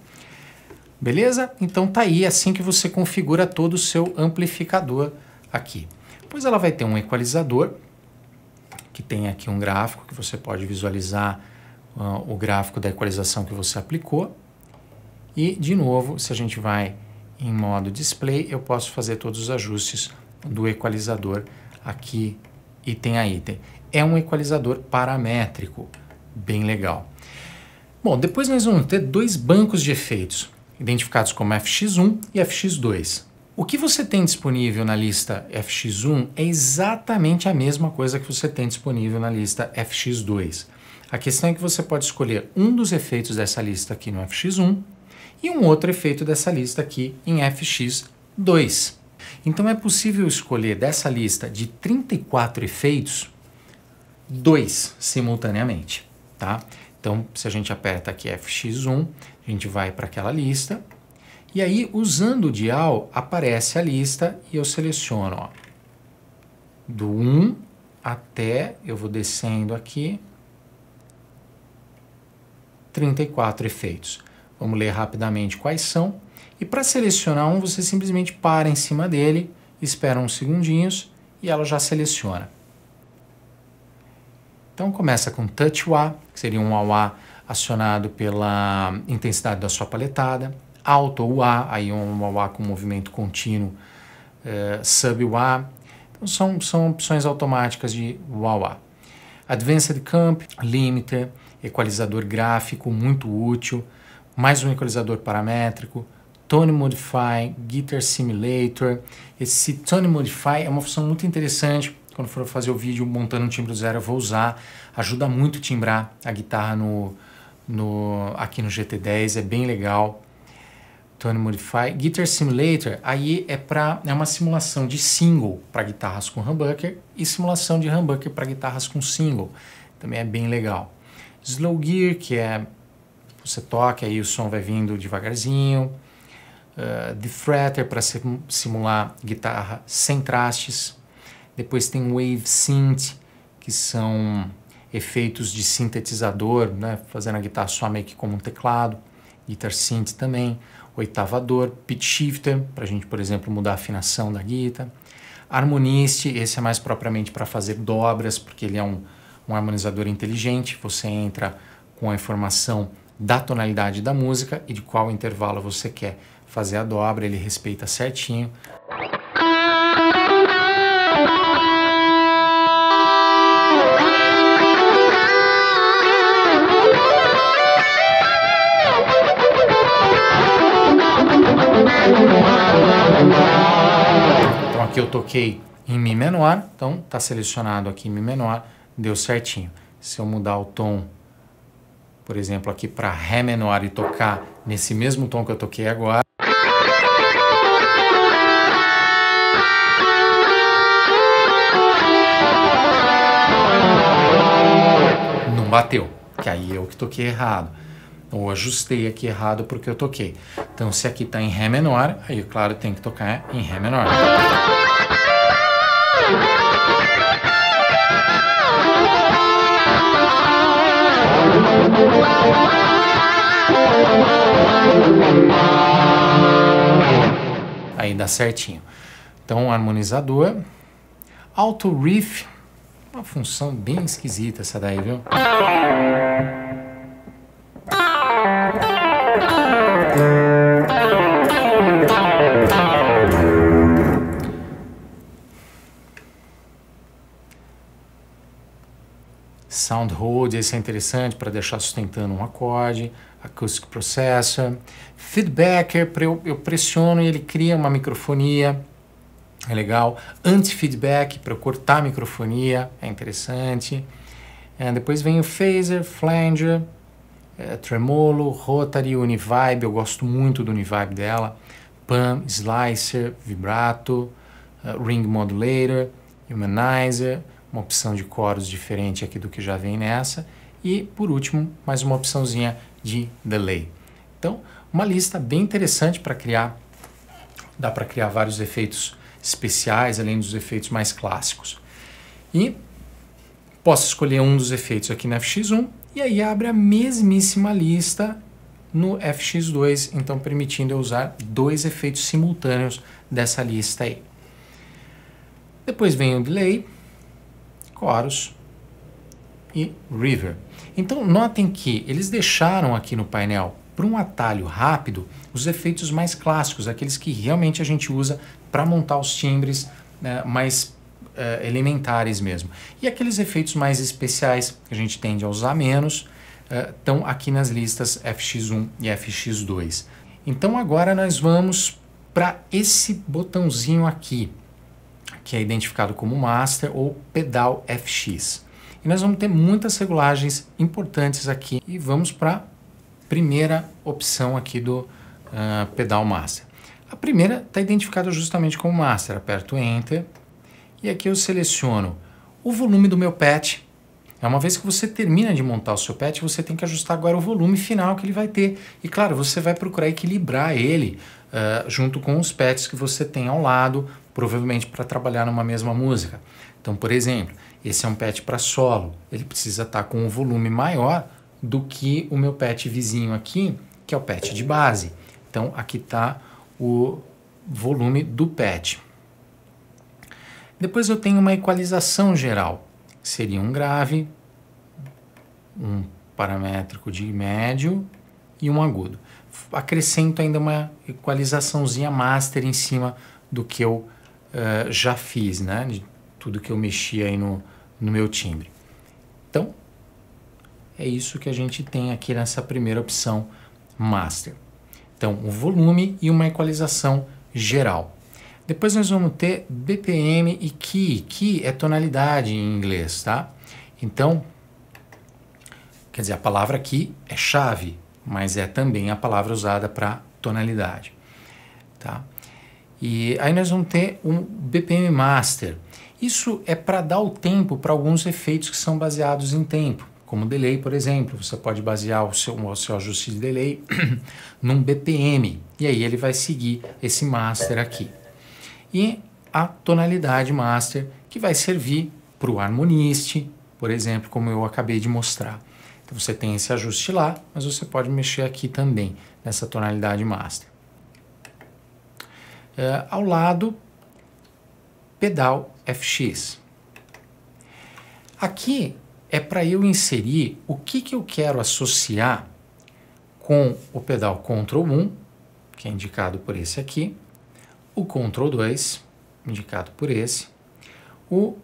Beleza? Então tá aí assim que você configura todo o seu amplificador aqui. Pois ela vai ter um equalizador que tem aqui um gráfico que você pode visualizar uh, o gráfico da equalização que você aplicou. E, de novo, se a gente vai em modo display, eu posso fazer todos os ajustes do equalizador aqui, item a item. É um equalizador paramétrico, bem legal. Bom, depois nós vamos ter dois bancos de efeitos, identificados como FX1 e FX2. O que você tem disponível na lista FX1 é exatamente a mesma coisa que você tem disponível na lista FX2. A questão é que você pode escolher um dos efeitos dessa lista aqui no FX1 e um outro efeito dessa lista aqui em FX2. Então é possível escolher dessa lista de 34 efeitos, dois simultaneamente, tá? Então, se a gente aperta aqui FX1, a gente vai para aquela lista, e aí, usando o dial, aparece a lista e eu seleciono ó, do 1 até, eu vou descendo aqui, 34 efeitos. Vamos ler rapidamente quais são. E para selecionar um, você simplesmente para em cima dele, espera uns segundinhos e ela já seleciona. Então começa com touch wah, que seria um wah acionado pela intensidade da sua paletada alto ou A, aí uma a com movimento contínuo, eh, sub sub UA. Então são, são opções automáticas de UA. Advanced Camp, limiter, equalizador gráfico, muito útil, mais um equalizador paramétrico, Tone Modify, Guitar Simulator. Esse Tone Modify é uma função muito interessante. Quando for fazer o vídeo montando um timbre do zero, eu vou usar. Ajuda muito timbrar a guitarra no, no, aqui no GT10, é bem legal. Tone Modify. Guitar Simulator, aí é, pra, é uma simulação de single para guitarras com humbucker e simulação de humbucker para guitarras com single. Também é bem legal. Slow Gear, que é você toca aí o som vai vindo devagarzinho. Uh, Fretter para simular guitarra sem trastes. Depois tem Wave Synth, que são efeitos de sintetizador, né? fazendo a guitarra só meio que como um teclado. Guitar Synth também oitava dor, pitch shifter, para a gente, por exemplo, mudar a afinação da guitarra. Harmoniste, esse é mais propriamente para fazer dobras, porque ele é um, um harmonizador inteligente, você entra com a informação da tonalidade da música e de qual intervalo você quer fazer a dobra, ele respeita certinho. que eu toquei em Mi menor, então está selecionado aqui em Mi menor, deu certinho. Se eu mudar o tom, por exemplo, aqui para Ré menor e tocar nesse mesmo tom que eu toquei agora, não bateu, que aí eu que toquei errado. Ou ajustei aqui errado porque eu toquei. Então, se aqui está em Ré menor, aí, claro, tem que tocar em Ré menor. Aí dá certinho. Então, harmonizador. Auto riff. Uma função bem esquisita essa daí, viu? sound hold, esse é interessante para deixar sustentando um acorde, acoustic processor, feedbacker, eu, eu pressiono e ele cria uma microfonia, é legal, anti-feedback para eu cortar a microfonia, é interessante, é, depois vem o phaser, flanger, é, tremolo, rotary, univibe, eu gosto muito do univibe dela, pan, slicer, vibrato, é, ring modulator, humanizer, uma opção de coros diferente aqui do que já vem nessa, e por último, mais uma opçãozinha de delay. Então, uma lista bem interessante para criar, dá para criar vários efeitos especiais, além dos efeitos mais clássicos. E posso escolher um dos efeitos aqui na FX1 e aí abre a mesmíssima lista no FX2, então permitindo eu usar dois efeitos simultâneos dessa lista aí. Depois vem o delay, chorus e river. Então notem que eles deixaram aqui no painel para um atalho rápido os efeitos mais clássicos, aqueles que realmente a gente usa para montar os timbres né, mais uh, elementares mesmo. E aqueles efeitos mais especiais que a gente tende a usar menos estão eh, uh, aqui nas listas FX1 e FX2. Então agora nós vamos para esse botãozinho aqui, que é identificado como master ou pedal FX. E nós vamos ter muitas regulagens importantes aqui e vamos para a primeira opção aqui do uh, pedal master. A primeira está identificada justamente como master, aperto enter e aqui eu seleciono o volume do meu patch. É uma vez que você termina de montar o seu patch, você tem que ajustar agora o volume final que ele vai ter. E claro, você vai procurar equilibrar ele uh, junto com os patches que você tem ao lado provavelmente para trabalhar numa mesma música. Então, por exemplo, esse é um patch para solo, ele precisa estar tá com um volume maior do que o meu patch vizinho aqui, que é o patch de base. Então, aqui está o volume do patch. Depois eu tenho uma equalização geral, seria um grave, um paramétrico de médio e um agudo. Acrescento ainda uma equalizaçãozinha master em cima do que eu eh, já fiz, né? De tudo que eu mexi aí no, no meu timbre. Então, é isso que a gente tem aqui nessa primeira opção master. Então, o volume e uma equalização geral. Depois nós vamos ter BPM e key. Key é tonalidade em inglês, tá? Então, quer dizer, a palavra key é chave, mas é também a palavra usada para tonalidade, tá? E aí nós vamos ter um BPM master. Isso é para dar o tempo para alguns efeitos que são baseados em tempo, como delay, por exemplo. Você pode basear o seu, o seu ajuste de delay (clears throat) num BPM, e aí ele vai seguir esse master aqui. E a tonalidade master, que vai servir para o harmoniste, por exemplo, como eu acabei de mostrar. Então você tem esse ajuste lá, mas você pode mexer aqui também, nessa tonalidade master é, ao lado pedal FX. Aqui é para eu inserir o que, que eu quero associar com o pedal Ctrl 1, que é indicado por esse aqui, o Ctrl 2, indicado por esse, o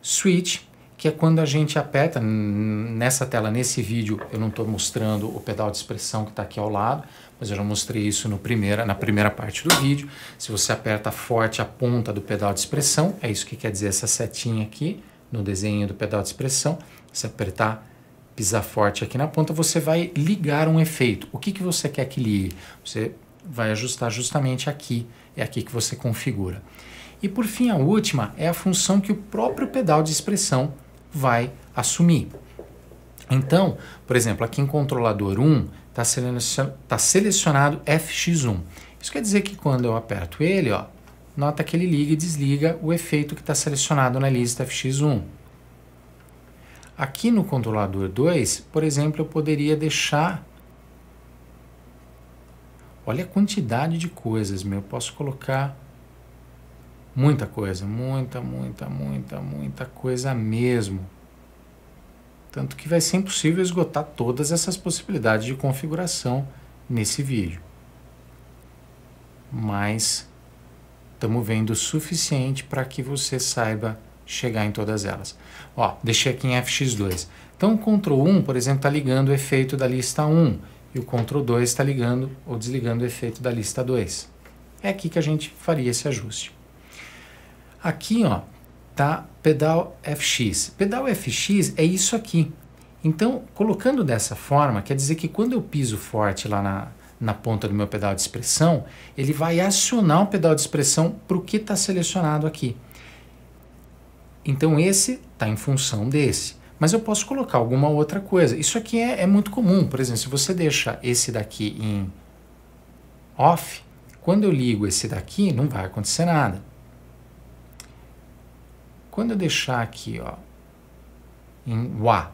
Switch, que é quando a gente aperta nessa tela, nesse vídeo, eu não estou mostrando o pedal de expressão que está aqui ao lado, mas eu já mostrei isso no primeira, na primeira parte do vídeo. Se você aperta forte a ponta do pedal de expressão, é isso que quer dizer essa setinha aqui no desenho do pedal de expressão. Se apertar, pisar forte aqui na ponta, você vai ligar um efeito. O que, que você quer que ligue? Você vai ajustar justamente aqui, é aqui que você configura. E por fim, a última é a função que o próprio pedal de expressão vai assumir. Então, por exemplo, aqui em controlador 1, está selecionado, tá selecionado FX1. Isso quer dizer que quando eu aperto ele, ó, nota que ele liga e desliga o efeito que está selecionado na lista FX1. Aqui no controlador 2, por exemplo, eu poderia deixar... Olha a quantidade de coisas, meu. Eu posso colocar muita coisa, muita, muita, muita, muita coisa mesmo tanto que vai ser impossível esgotar todas essas possibilidades de configuração nesse vídeo. Mas estamos vendo o suficiente para que você saiba chegar em todas elas. Ó, deixei aqui em FX2. Então o Ctrl 1, por exemplo, está ligando o efeito da lista 1 e o Ctrl 2 está ligando ou desligando o efeito da lista 2. É aqui que a gente faria esse ajuste. Aqui, ó, tá? Pedal FX. Pedal FX é isso aqui. Então, colocando dessa forma, quer dizer que quando eu piso forte lá na, na ponta do meu pedal de expressão, ele vai acionar o pedal de expressão para o que está selecionado aqui. Então, esse está em função desse. Mas eu posso colocar alguma outra coisa. Isso aqui é, é muito comum. Por exemplo, se você deixa esse daqui em off, quando eu ligo esse daqui, não vai acontecer nada. Quando eu deixar aqui, ó, em wah,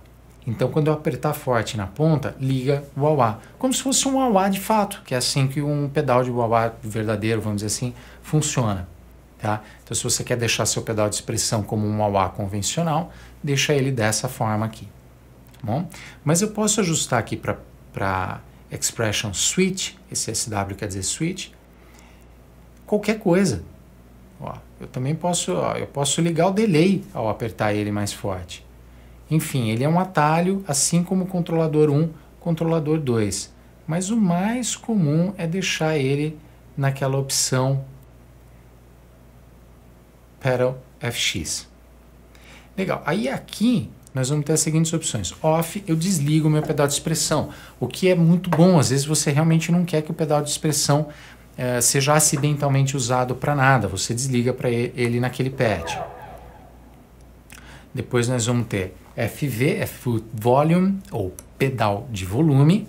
então quando eu apertar forte na ponta, liga o wah como se fosse um wah de fato, que é assim que um pedal de wah verdadeiro, vamos dizer assim, funciona. Tá? Então, se você quer deixar seu pedal de expressão como um wah convencional, deixa ele dessa forma aqui. Tá bom? Mas eu posso ajustar aqui para expression switch, esse SW quer dizer switch, qualquer coisa. Ó, eu também posso, ó, eu posso ligar o delay ao apertar ele mais forte. Enfim, ele é um atalho, assim como o controlador 1, controlador 2. Mas o mais comum é deixar ele naquela opção Pedal FX. Legal, aí aqui nós vamos ter as seguintes opções. Off, eu desligo o meu pedal de expressão, o que é muito bom, às vezes você realmente não quer que o pedal de expressão é, seja acidentalmente usado para nada. Você desliga para ele naquele pad. Depois nós vamos ter FV, Foot Volume, ou pedal de volume.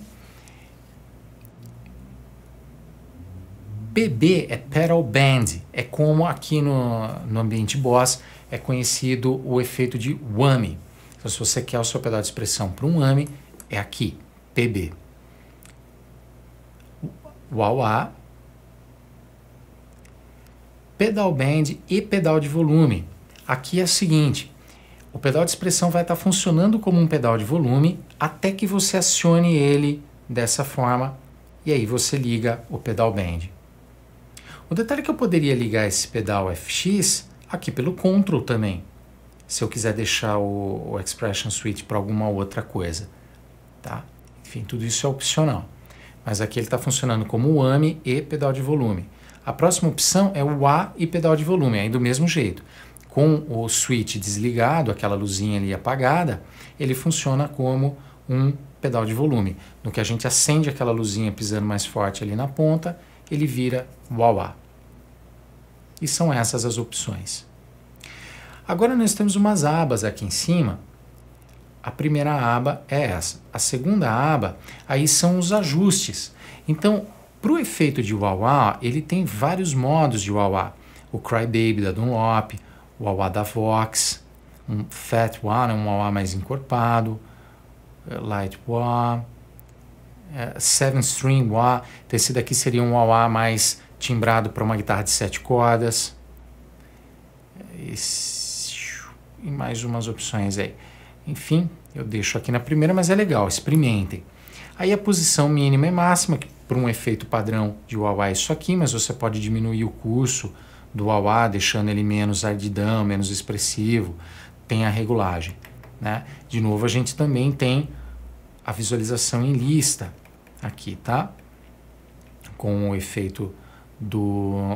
PB é pedal band, é como aqui no, no ambiente Boss é conhecido o efeito de whammy. Então, se você quer o seu pedal de expressão para um whammy, é aqui, PB. O AUA pedal band e pedal de volume. Aqui é o seguinte, o pedal de expressão vai estar tá funcionando como um pedal de volume até que você acione ele dessa forma e aí você liga o pedal band. O detalhe é que eu poderia ligar esse pedal FX aqui pelo control também, se eu quiser deixar o, o expression switch para alguma outra coisa, tá? Enfim, tudo isso é opcional. Mas aqui ele está funcionando como AMI e pedal de volume. A próxima opção é o A e pedal de volume, aí do mesmo jeito. Com o switch desligado, aquela luzinha ali apagada, ele funciona como um pedal de volume. No que a gente acende aquela luzinha pisando mais forte ali na ponta, ele vira o A. E são essas as opções. Agora nós temos umas abas aqui em cima. A primeira aba é essa. A segunda aba, aí são os ajustes. Então, para o efeito de wah-wah, ele tem vários modos de wah-wah. O Cry Baby da Dunlop, o wah-wah da Vox, um Fat Wah, né, um wah mais encorpado, eh, Light Wah, eh, Seven String Wah. Esse daqui seria um wah-wah mais timbrado para uma guitarra de sete cordas. E mais umas opções aí. Enfim, eu deixo aqui na primeira, mas é legal, experimentem. Aí a posição mínima e máxima, que um efeito padrão de uauá é isso aqui, mas você pode diminuir o curso do uauá, deixando ele menos ardidão, menos expressivo, tem a regulagem. Né? De novo, a gente também tem a visualização em lista aqui, tá? Com o efeito do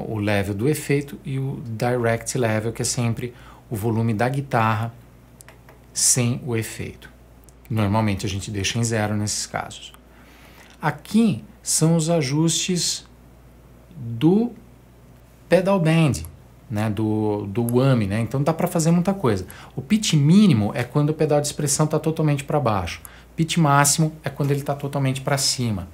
o level do efeito e o direct level, que é sempre o volume da guitarra sem o efeito. Normalmente a gente deixa em zero nesses casos. Aqui são os ajustes do pedal band, né, do, do whammy, né? Então dá para fazer muita coisa. O pitch mínimo é quando o pedal de expressão está totalmente para baixo. Pitch máximo é quando ele está totalmente para cima.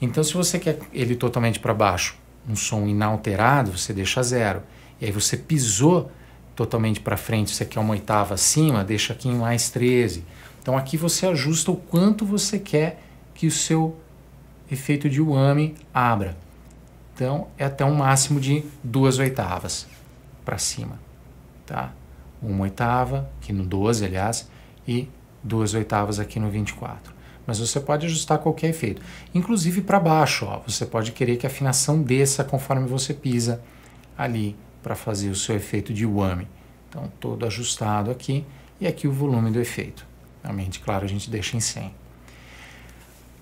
Então se você quer ele totalmente para baixo, um som inalterado, você deixa zero. E aí você pisou totalmente para frente, você quer uma oitava acima, deixa aqui em mais 13. Então aqui você ajusta o quanto você quer que o seu efeito de UAMI abra. Então é até um máximo de duas oitavas para cima, tá? Uma oitava aqui no 12, aliás, e duas oitavas aqui no 24. Mas você pode ajustar qualquer efeito, inclusive para baixo. Ó, você pode querer que a afinação desça conforme você pisa ali para fazer o seu efeito de UAMI. Então, todo ajustado aqui e aqui o volume do efeito claro, a gente deixa em 100.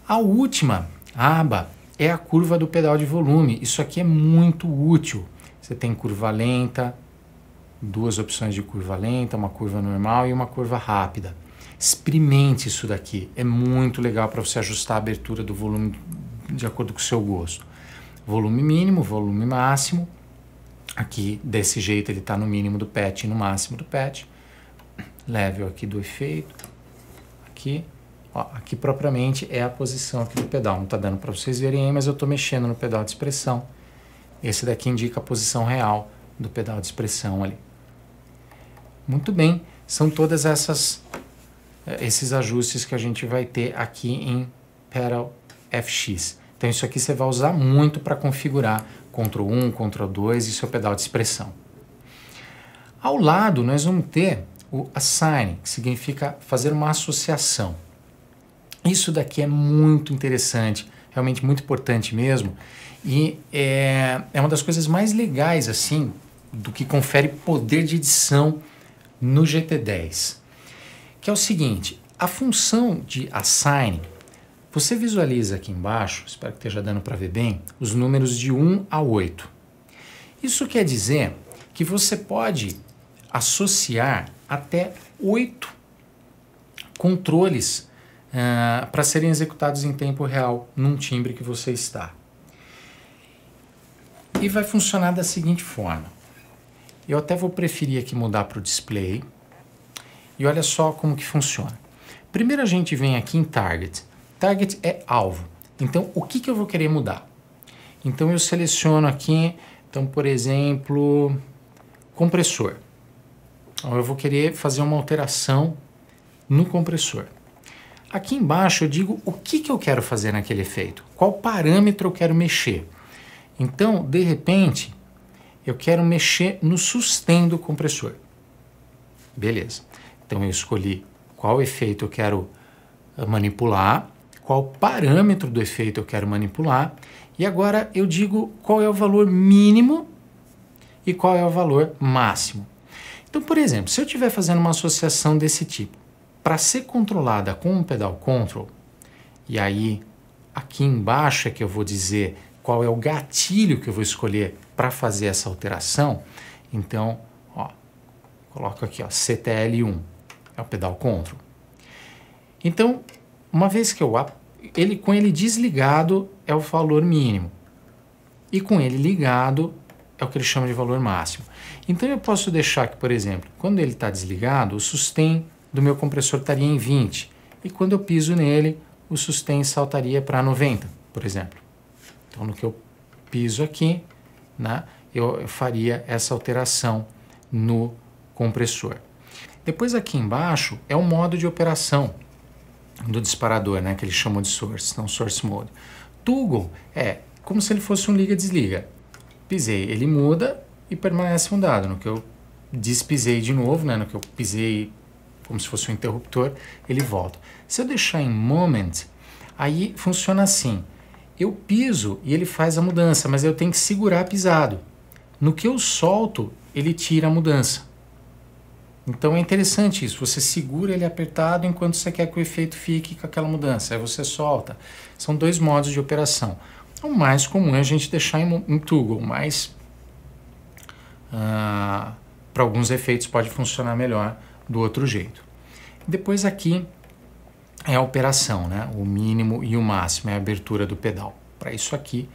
A última aba é a curva do pedal de volume. Isso aqui é muito útil. Você tem curva lenta, duas opções de curva lenta, uma curva normal e uma curva rápida. Experimente isso daqui. É muito legal para você ajustar a abertura do volume de acordo com o seu gosto. Volume mínimo, volume máximo. Aqui, desse jeito, ele está no mínimo do patch e no máximo do patch. Level aqui do efeito aqui, ó, aqui propriamente é a posição aqui do pedal. Não está dando para vocês verem aí, mas eu estou mexendo no pedal de expressão. Esse daqui indica a posição real do pedal de expressão ali. Muito bem, são todas essas é, esses ajustes que a gente vai ter aqui em Pedal FX. Então isso aqui você vai usar muito para configurar Ctrl 1, Ctrl 2 e seu pedal de expressão. Ao lado nós vamos ter o assign, que significa fazer uma associação. Isso daqui é muito interessante, realmente muito importante mesmo, e é, é uma das coisas mais legais assim do que confere poder de edição no GT10, que é o seguinte: a função de assign, você visualiza aqui embaixo, espero que esteja dando para ver bem, os números de 1 a 8. Isso quer dizer que você pode associar até oito controles uh, eh, para serem executados em tempo real num timbre que você está. E vai funcionar da seguinte forma. Eu até vou preferir aqui mudar para o display. E olha só como que funciona. Primeiro a gente vem aqui em Target. Target é alvo. Então, o que, que eu vou querer mudar? Então, eu seleciono aqui, então, por exemplo, compressor eu vou querer fazer uma alteração no compressor. Aqui embaixo eu digo o que, que eu quero fazer naquele efeito, qual parâmetro eu quero mexer. Então, de repente, eu quero mexer no sustain do compressor. Beleza. Então eu escolhi qual efeito eu quero ah, manipular, qual parâmetro do efeito eu quero manipular, e agora eu digo qual é o valor mínimo e qual é o valor máximo. Então, por exemplo, se eu estiver fazendo uma associação desse tipo, para ser controlada com um pedal control, e aí aqui embaixo é que eu vou dizer qual é o gatilho que eu vou escolher para fazer essa alteração, então, ó, coloco aqui, ó, CTL1, é o pedal control. Então, uma vez que eu ele com ele desligado é o valor mínimo e com ele ligado é o que ele chama de valor máximo. Então eu posso deixar que, por exemplo, quando ele está desligado, o sustain do meu compressor estaria em 20 e quando eu piso nele, o sustain saltaria para 90, por exemplo. Então no que eu piso aqui, né, eu, eu faria essa alteração no compressor. Depois aqui embaixo é o modo de operação do disparador, né, que eles chamam de source, não source mode. Toggle é como se ele fosse um liga-desliga. Pisei, ele muda, e permanece fundado. No que eu despisei de novo, né, no que eu pisei como se fosse um interruptor, ele volta. Se eu deixar em moment, aí funciona assim. Eu piso e ele faz a mudança, mas eu tenho que segurar pisado. No que eu solto, ele tira a mudança. Então é interessante isso. Você segura ele apertado enquanto você quer que o efeito fique com aquela mudança. Aí você solta. São dois modos de operação. O mais comum é a gente deixar em, em toggle, mas ah, para alguns efeitos pode funcionar melhor do outro jeito. Depois aqui é a operação, né? o mínimo e o máximo, é a abertura do pedal. Para isso aqui,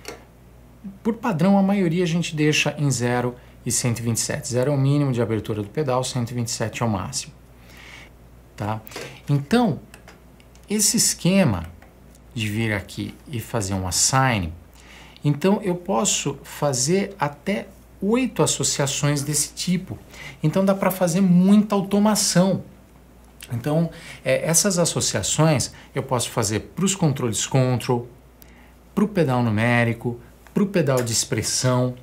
por padrão, a maioria a gente deixa em 0 e 127. 0 é o mínimo de abertura do pedal, 127 é o máximo. Tá? Então, esse esquema de vir aqui e fazer um assign, então eu posso fazer até oito associações desse tipo. Então dá para fazer muita automação. Então, é, essas associações eu posso fazer para os controles control, para o pedal numérico, para o pedal de expressão.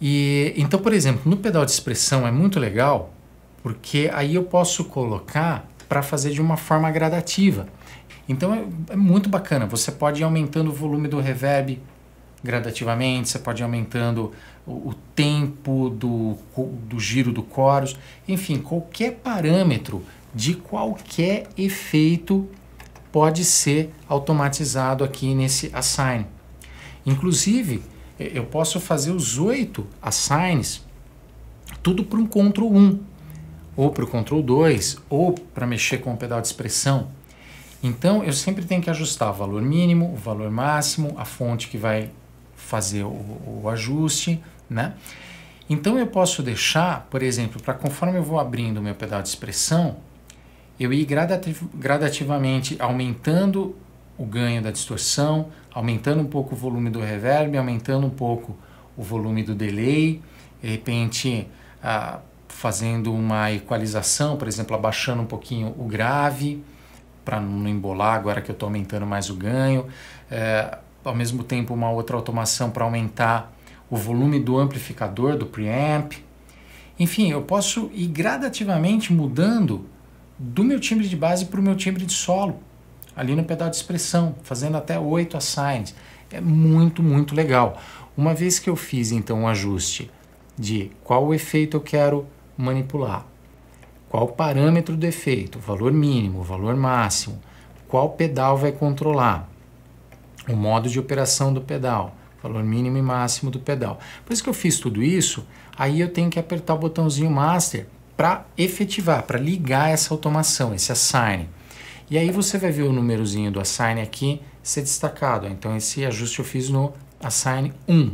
E então, por exemplo, no pedal de expressão é muito legal porque aí eu posso colocar para fazer de uma forma gradativa. Então é, é, muito bacana. Você pode ir aumentando o volume do reverb gradativamente, você pode ir aumentando o, tempo do, do giro do chorus, enfim, qualquer parâmetro de qualquer efeito pode ser automatizado aqui nesse assign. Inclusive, eu posso fazer os oito assigns tudo para um Ctrl 1, ou para o Ctrl 2, ou para mexer com o pedal de expressão. Então, eu sempre tenho que ajustar o valor mínimo, o valor máximo, a fonte que vai fazer o, o ajuste, né? Então eu posso deixar, por exemplo, para conforme eu vou abrindo o meu pedal de expressão, eu ir gradativ gradativamente aumentando o ganho da distorção, aumentando um pouco o volume do reverb, aumentando um pouco o volume do delay, de repente ah, fazendo uma equalização, por exemplo, abaixando um pouquinho o grave para não embolar agora que eu estou aumentando mais o ganho, é, ao mesmo tempo uma outra automação para aumentar o volume do amplificador, do preamp. Enfim, eu posso ir gradativamente mudando do meu timbre de base para o meu timbre de solo, ali no pedal de expressão, fazendo até oito assigns. É muito, muito legal. Uma vez que eu fiz então o um ajuste de qual efeito eu quero manipular, qual o parâmetro do efeito, valor mínimo, valor máximo, qual pedal vai controlar, o modo de operação do pedal, valor mínimo e máximo do pedal. Por isso que eu fiz tudo isso, aí eu tenho que apertar o botãozinho master para efetivar, para ligar essa automação, esse assign. E aí você vai ver o númerozinho do assign aqui ser destacado. Então esse ajuste eu fiz no assign 1.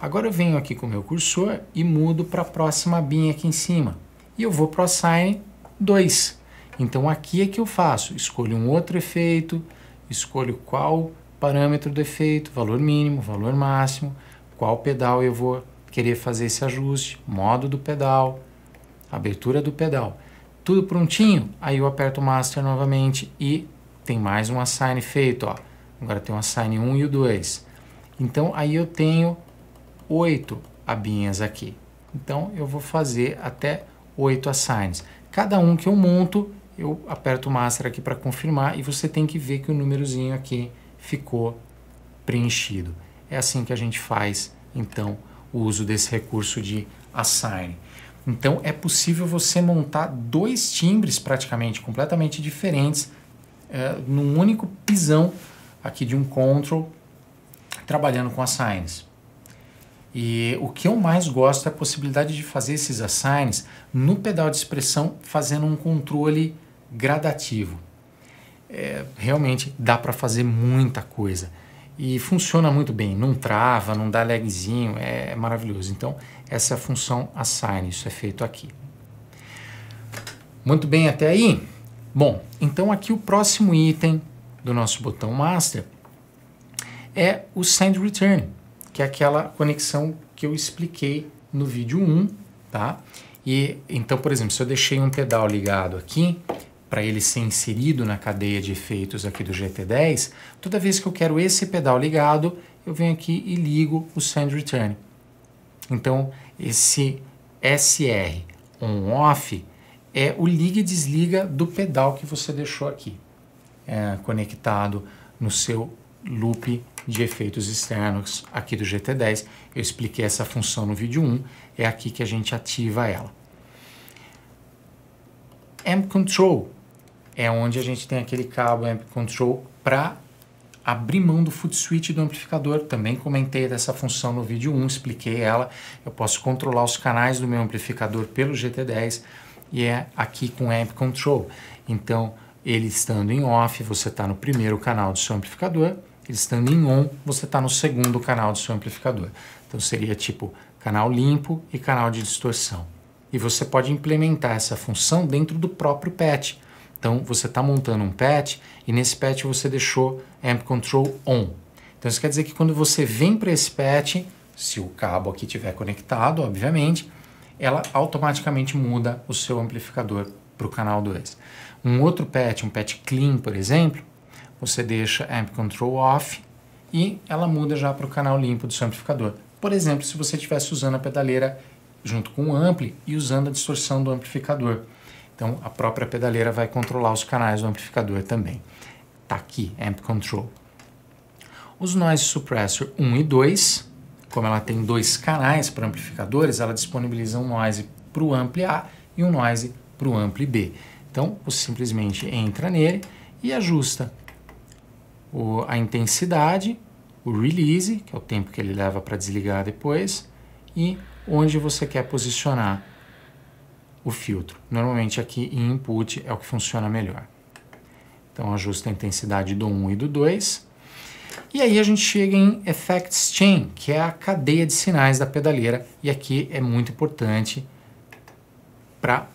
Agora eu venho aqui com o meu cursor e mudo para a próxima abinha aqui em cima. E eu vou para o assign 2. Então aqui é que eu faço, escolho um outro efeito, escolho qual parâmetro do efeito, valor mínimo, valor máximo, qual pedal eu vou querer fazer esse ajuste, modo do pedal, abertura do pedal. Tudo prontinho, aí eu aperto o master novamente e tem mais um assign feito, ó. Agora tem um assign 1 e o 2. Então aí eu tenho 8 abinhas aqui. Então eu vou fazer até 8 assigns. Cada um que eu monto, eu aperto o master aqui para confirmar e você tem que ver que o númerozinho aqui ficou preenchido. É assim que a gente faz, então, o uso desse recurso de assign. Então, é possível você montar dois timbres praticamente completamente diferentes é, num único pisão aqui de um control trabalhando com assigns. E o que eu mais gosto é a possibilidade de fazer esses assigns no pedal de expressão fazendo um controle gradativo é, realmente dá para fazer muita coisa. E funciona muito bem, não trava, não dá lagzinho, é, é maravilhoso. Então, essa é a função assign, isso é feito aqui. Muito bem até aí? Bom, então aqui o próximo item do nosso botão master é o send return, que é aquela conexão que eu expliquei no vídeo 1, tá? E então, por exemplo, se eu deixei um pedal ligado aqui, para ele ser inserido na cadeia de efeitos aqui do GT10, toda vez que eu quero esse pedal ligado, eu venho aqui e ligo o Send Return. Então, esse SR on-off é o liga e desliga do pedal que você deixou aqui, é, conectado no seu loop de efeitos externos aqui do GT10. Eu expliquei essa função no vídeo 1, é aqui que a gente ativa ela. M-Control é onde a gente tem aquele cabo amp control para abrir mão do foot switch do amplificador. Também comentei dessa função no vídeo 1, expliquei ela. Eu posso controlar os canais do meu amplificador pelo GT10 e é aqui com amp control. Então, ele estando em off, você está no primeiro canal do seu amplificador. Ele estando em on, você está no segundo canal do seu amplificador. Então seria tipo canal limpo e canal de distorção. E você pode implementar essa função dentro do próprio patch. Então você está montando um patch e nesse patch você deixou amp control on. Então isso quer dizer que quando você vem para esse patch, se o cabo aqui estiver conectado, obviamente, ela automaticamente muda o seu amplificador para o canal 2. Um outro patch, um patch clean, por exemplo, você deixa amp control off e ela muda já para o canal limpo do seu amplificador. Por exemplo, se você estivesse usando a pedaleira junto com o ampli e usando a distorção do amplificador. Então a própria pedaleira vai controlar os canais do amplificador também. Está aqui, Amp Control. Os Noise Suppressor 1 e 2, como ela tem dois canais para amplificadores, ela disponibiliza um noise para o ampli A e um noise para o ampli B. Então você simplesmente entra nele e ajusta o, a intensidade, o release, que é o tempo que ele leva para desligar depois, e onde você quer posicionar o filtro. Normalmente aqui em input é o que funciona melhor. Então ajusta a intensidade do 1 e do 2. E aí a gente chega em Effects Chain, que é a cadeia de sinais da pedaleira. E aqui é muito importante para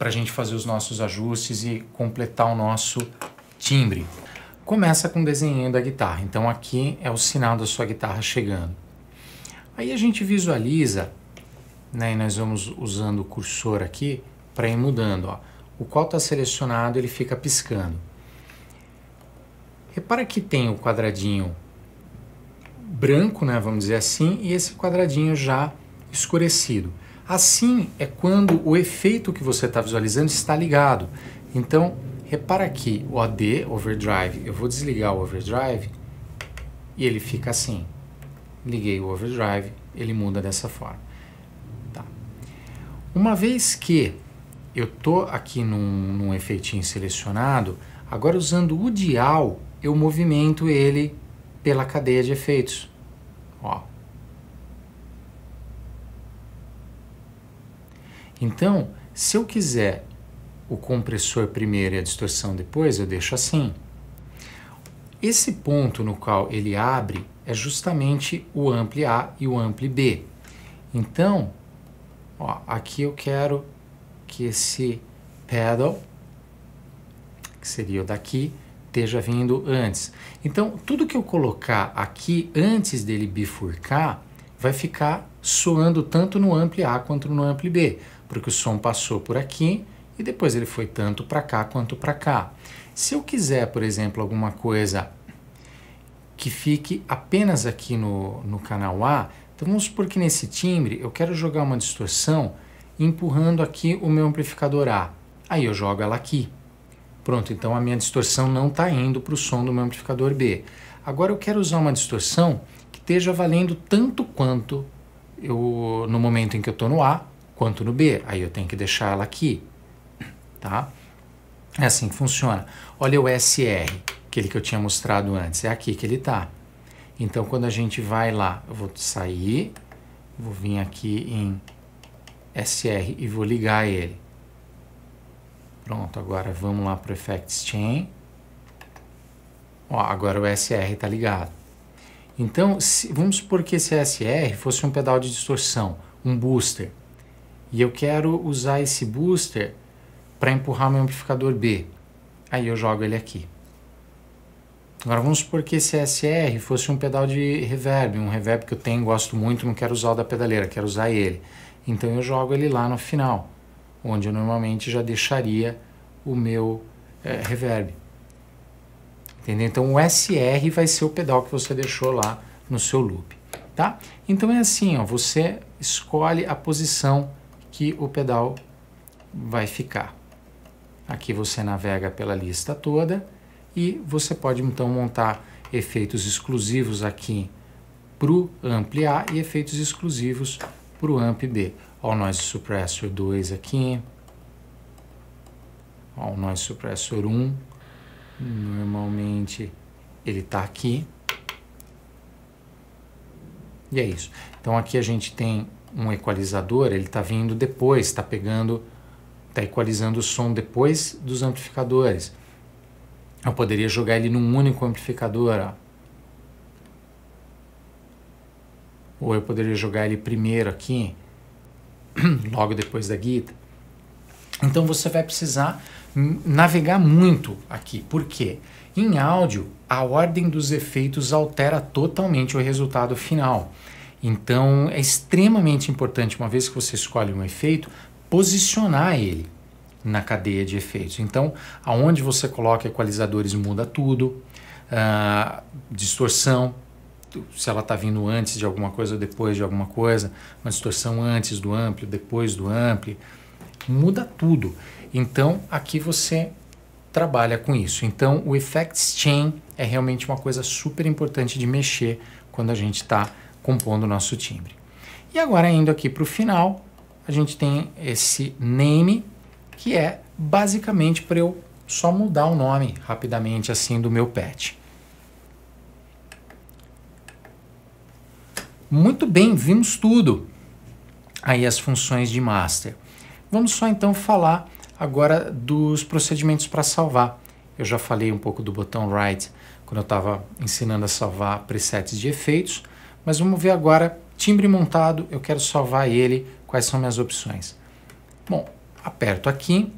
a gente fazer os nossos ajustes e completar o nosso timbre. Começa com o desenho da guitarra. Então aqui é o sinal da sua guitarra chegando. Aí a gente visualiza né, e nós vamos usando o cursor aqui para ir mudando. Ó. O qual está selecionado ele fica piscando. Repara que tem o quadradinho branco, né, vamos dizer assim, e esse quadradinho já escurecido. Assim é quando o efeito que você está visualizando está ligado. Então, repara aqui, o AD, Overdrive, eu vou desligar o Overdrive e ele fica assim. Liguei o Overdrive, ele muda dessa forma. Uma vez que eu estou aqui num, num efeitinho selecionado, agora usando o dial, eu movimento ele pela cadeia de efeitos. Ó. Então, se eu quiser o compressor primeiro e a distorção depois, eu deixo assim. Esse ponto no qual ele abre é justamente o ampli A e o ampli B. Então, Ó, aqui eu quero que esse pedal, que seria o daqui, esteja vindo antes. Então, tudo que eu colocar aqui antes dele bifurcar, vai ficar soando tanto no ampli A quanto no ampli B, porque o som passou por aqui e depois ele foi tanto para cá quanto para cá. Se eu quiser, por exemplo, alguma coisa que fique apenas aqui no, no canal A, então vamos supor que nesse timbre eu quero jogar uma distorção empurrando aqui o meu amplificador A. Aí eu jogo ela aqui. Pronto, então a minha distorção não está indo para o som do meu amplificador B. Agora eu quero usar uma distorção que esteja valendo tanto quanto eu, no momento em que eu estou no A, quanto no B. Aí eu tenho que deixar ela aqui, tá? É assim que funciona. Olha o SR, aquele que eu tinha mostrado antes, é aqui que ele está. Então, quando a gente vai lá, eu vou sair, vou vir aqui em SR e vou ligar ele. Pronto, agora vamos lá para o Effects Chain. Ó, agora o SR está ligado. Então, se, vamos supor que esse SR fosse um pedal de distorção, um booster. E eu quero usar esse booster para empurrar meu amplificador B. Aí eu jogo ele aqui. Agora vamos supor que esse SR fosse um pedal de reverb, um reverb que eu tenho, gosto muito, não quero usar o da pedaleira, quero usar ele. Então eu jogo ele lá no final, onde eu normalmente já deixaria o meu é, reverb. Entendeu? Então o SR vai ser o pedal que você deixou lá no seu loop, tá? Então é assim, ó, você escolhe a posição que o pedal vai ficar. Aqui você navega pela lista toda e você pode então montar efeitos exclusivos aqui para o amp A e efeitos exclusivos para o amp B. Olha o noise suppressor 2 aqui, olha o noise suppressor 1, normalmente ele está aqui. E é isso. Então aqui a gente tem um equalizador, ele está vindo depois, está pegando, está equalizando o som depois dos amplificadores. Eu poderia jogar ele num único amplificador, ó. Ou eu poderia jogar ele primeiro aqui, (clears throat) logo depois da guitarra. Então você vai precisar navegar muito aqui. Por quê? Em áudio, a ordem dos efeitos altera totalmente o resultado final. Então é extremamente importante, uma vez que você escolhe um efeito, posicionar ele na cadeia de efeitos. Então, aonde você coloca equalizadores muda tudo, uh, distorção, se ela está vindo antes de alguma coisa ou depois de alguma coisa, uma distorção antes do amplo, depois do amplo, muda tudo. Então, aqui você trabalha com isso. Então, o Effects Chain é realmente uma coisa super importante de mexer quando a gente está compondo o nosso timbre. E agora, indo aqui para o final, a gente tem esse name, que é basicamente para eu só mudar o nome rapidamente assim do meu pet. Muito bem, vimos tudo. Aí as funções de master. Vamos só então falar agora dos procedimentos para salvar. Eu já falei um pouco do botão write quando eu estava ensinando a salvar presets de efeitos, mas vamos ver agora timbre montado, eu quero salvar ele, quais são minhas opções. Bom, Aperto aqui,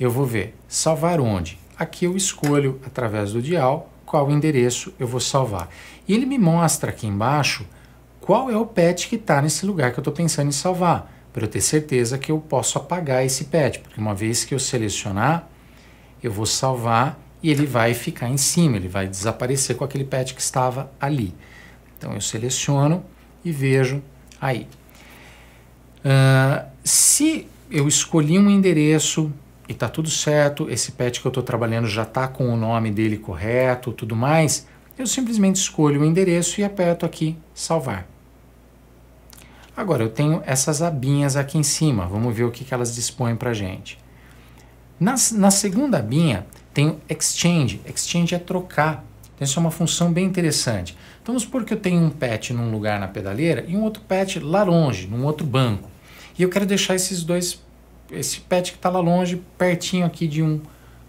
eu vou ver salvar onde. Aqui eu escolho através do dial qual endereço eu vou salvar. E ele me mostra aqui embaixo qual é o pet que está nesse lugar que eu estou pensando em salvar, para eu ter certeza que eu posso apagar esse pet, porque uma vez que eu selecionar, eu vou salvar e ele vai ficar em cima, ele vai desaparecer com aquele pet que estava ali. Então eu seleciono e vejo aí. Uh, se eu escolhi um endereço e tá tudo certo, esse pet que eu estou trabalhando já tá com o nome dele correto, tudo mais, eu simplesmente escolho o endereço e aperto aqui salvar. Agora eu tenho essas abinhas aqui em cima, vamos ver o que, que elas dispõem para gente. Na, na segunda abinha tem exchange, exchange é trocar, então isso é uma função bem interessante. Então vamos supor que eu tenho um pet num lugar na pedaleira e um outro pet lá longe, num outro banco. E eu quero deixar esses dois, esse pet que está lá longe, pertinho aqui de um, uh,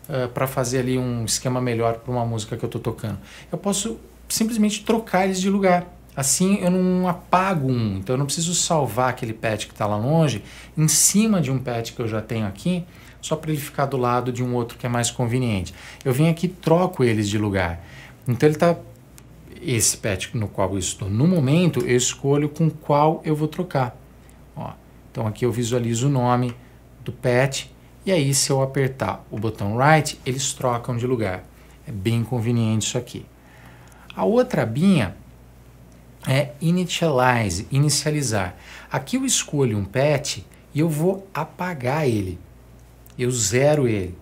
eh, para fazer ali um esquema melhor para uma música que eu estou tocando. Eu posso simplesmente trocar eles de lugar. Assim eu não apago um, então eu não preciso salvar aquele pet que está lá longe em cima de um pet que eu já tenho aqui, só para ele ficar do lado de um outro que é mais conveniente. Eu venho aqui troco eles de lugar. Então ele está esse pet no qual eu estou no momento, eu escolho com qual eu vou trocar. Então aqui eu visualizo o nome do pet e aí se eu apertar o botão right, eles trocam de lugar. É bem conveniente isso aqui. A outra abinha é initialize, inicializar. Aqui eu escolho um pet e eu vou apagar ele. Eu zero ele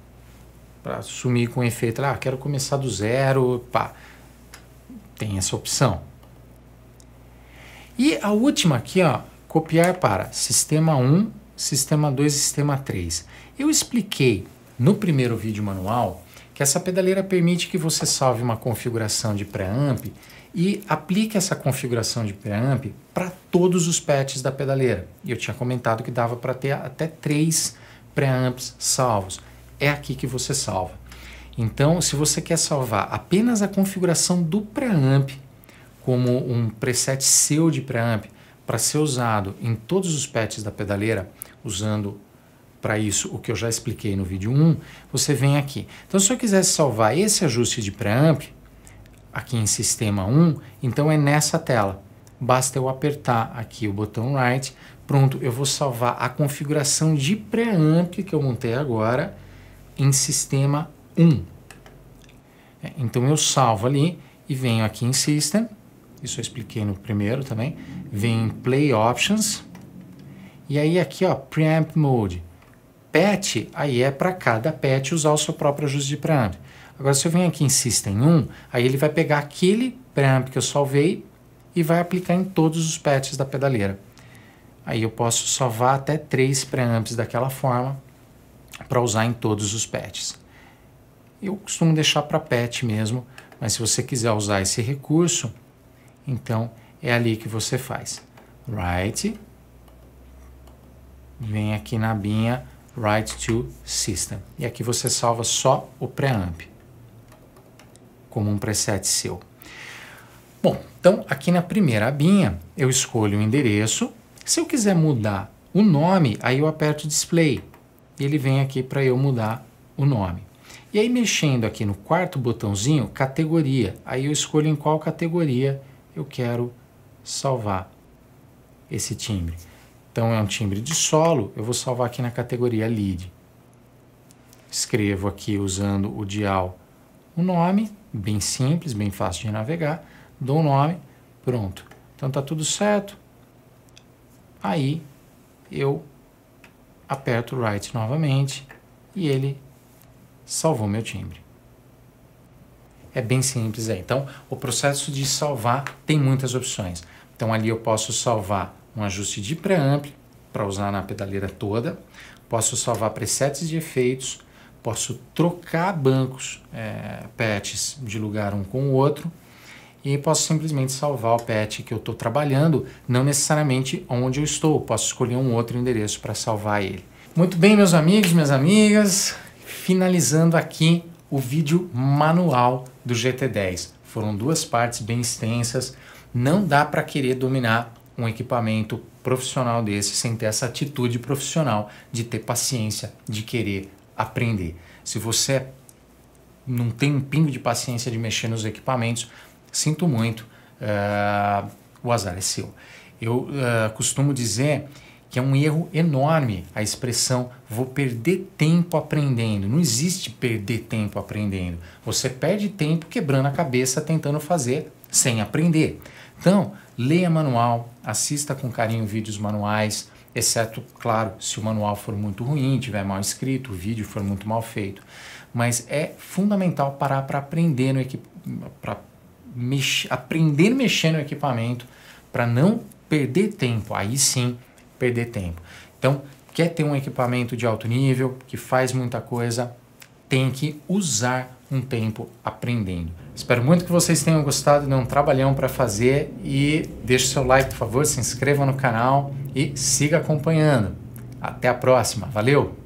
para sumir com efeito. Ah, quero começar do zero, pá. Tem essa opção. E a última aqui, ó, copiar para sistema 1, sistema 2 e sistema 3. Eu expliquei no primeiro vídeo manual que essa pedaleira permite que você salve uma configuração de preamp e aplique essa configuração de preamp para todos os patches da pedaleira. E eu tinha comentado que dava para ter até três preamps salvos. É aqui que você salva. Então, se você quer salvar apenas a configuração do preamp como um preset seu de preamp, para ser usado em todos os patches da pedaleira, usando para isso o que eu já expliquei no vídeo 1, você vem aqui. Então, se eu quisesse salvar esse ajuste de preamp, aqui em sistema 1, então é nessa tela. Basta eu apertar aqui o botão right, pronto, eu vou salvar a configuração de preamp que eu montei agora em sistema 1. É, então eu salvo ali e venho aqui em System, isso eu expliquei no primeiro também, vem Play Options, e aí aqui ó, Preamp Mode. Pet, aí é para cada pet usar o seu próprio ajuste de preamp. Agora se eu venho aqui em System 1, aí ele vai pegar aquele preamp que eu salvei e vai aplicar em todos os patches da pedaleira. Aí eu posso salvar até três preamps daquela forma para usar em todos os patches. Eu costumo deixar para patch mesmo, mas se você quiser usar esse recurso, então, é ali que você faz. Write, vem aqui na abinha Write to System. E aqui você salva só o preamp, como um preset seu. Bom, então aqui na primeira abinha eu escolho o endereço. Se eu quiser mudar o nome, aí eu aperto Display. E ele vem aqui para eu mudar o nome. E aí mexendo aqui no quarto botãozinho, categoria, aí eu escolho em qual categoria eu quero salvar esse timbre. Então é um timbre de solo, eu vou salvar aqui na categoria lead. Escrevo aqui usando o dial o nome, bem simples, bem fácil de navegar, dou o um nome, pronto. Então tá tudo certo. Aí eu aperto write novamente e ele salvou meu timbre. É bem simples é. Então, o processo de salvar tem muitas opções. Então, ali eu posso salvar um ajuste de pré-ampli para usar na pedaleira toda, posso salvar presets de efeitos, posso trocar bancos, é, patches de lugar um com o outro e posso simplesmente salvar o patch que eu estou trabalhando, não necessariamente onde eu estou, posso escolher um outro endereço para salvar ele. Muito bem, meus amigos, minhas amigas, finalizando aqui o vídeo manual do GT10. Foram duas partes bem extensas. Não dá para querer dominar um equipamento profissional desse sem ter essa atitude profissional de ter paciência, de querer aprender. Se você não tem um pingo de paciência de mexer nos equipamentos, sinto muito, uh, o azar é seu. Eu uh, costumo dizer que é um erro enorme a expressão vou perder tempo aprendendo. Não existe perder tempo aprendendo. Você perde tempo quebrando a cabeça tentando fazer sem aprender. Então, leia manual, assista com carinho vídeos manuais, exceto, claro, se o manual for muito ruim, tiver mal escrito, o vídeo for muito mal feito. Mas é fundamental parar para aprender no para mex aprender mexendo no equipamento para não perder tempo. Aí sim perder tempo. Então, quer ter um equipamento de alto nível, que faz muita coisa, tem que usar um tempo aprendendo. Espero muito que vocês tenham gostado, deu um trabalhão para fazer e deixe seu like, por favor, se inscreva no canal e siga acompanhando. Até a próxima, valeu!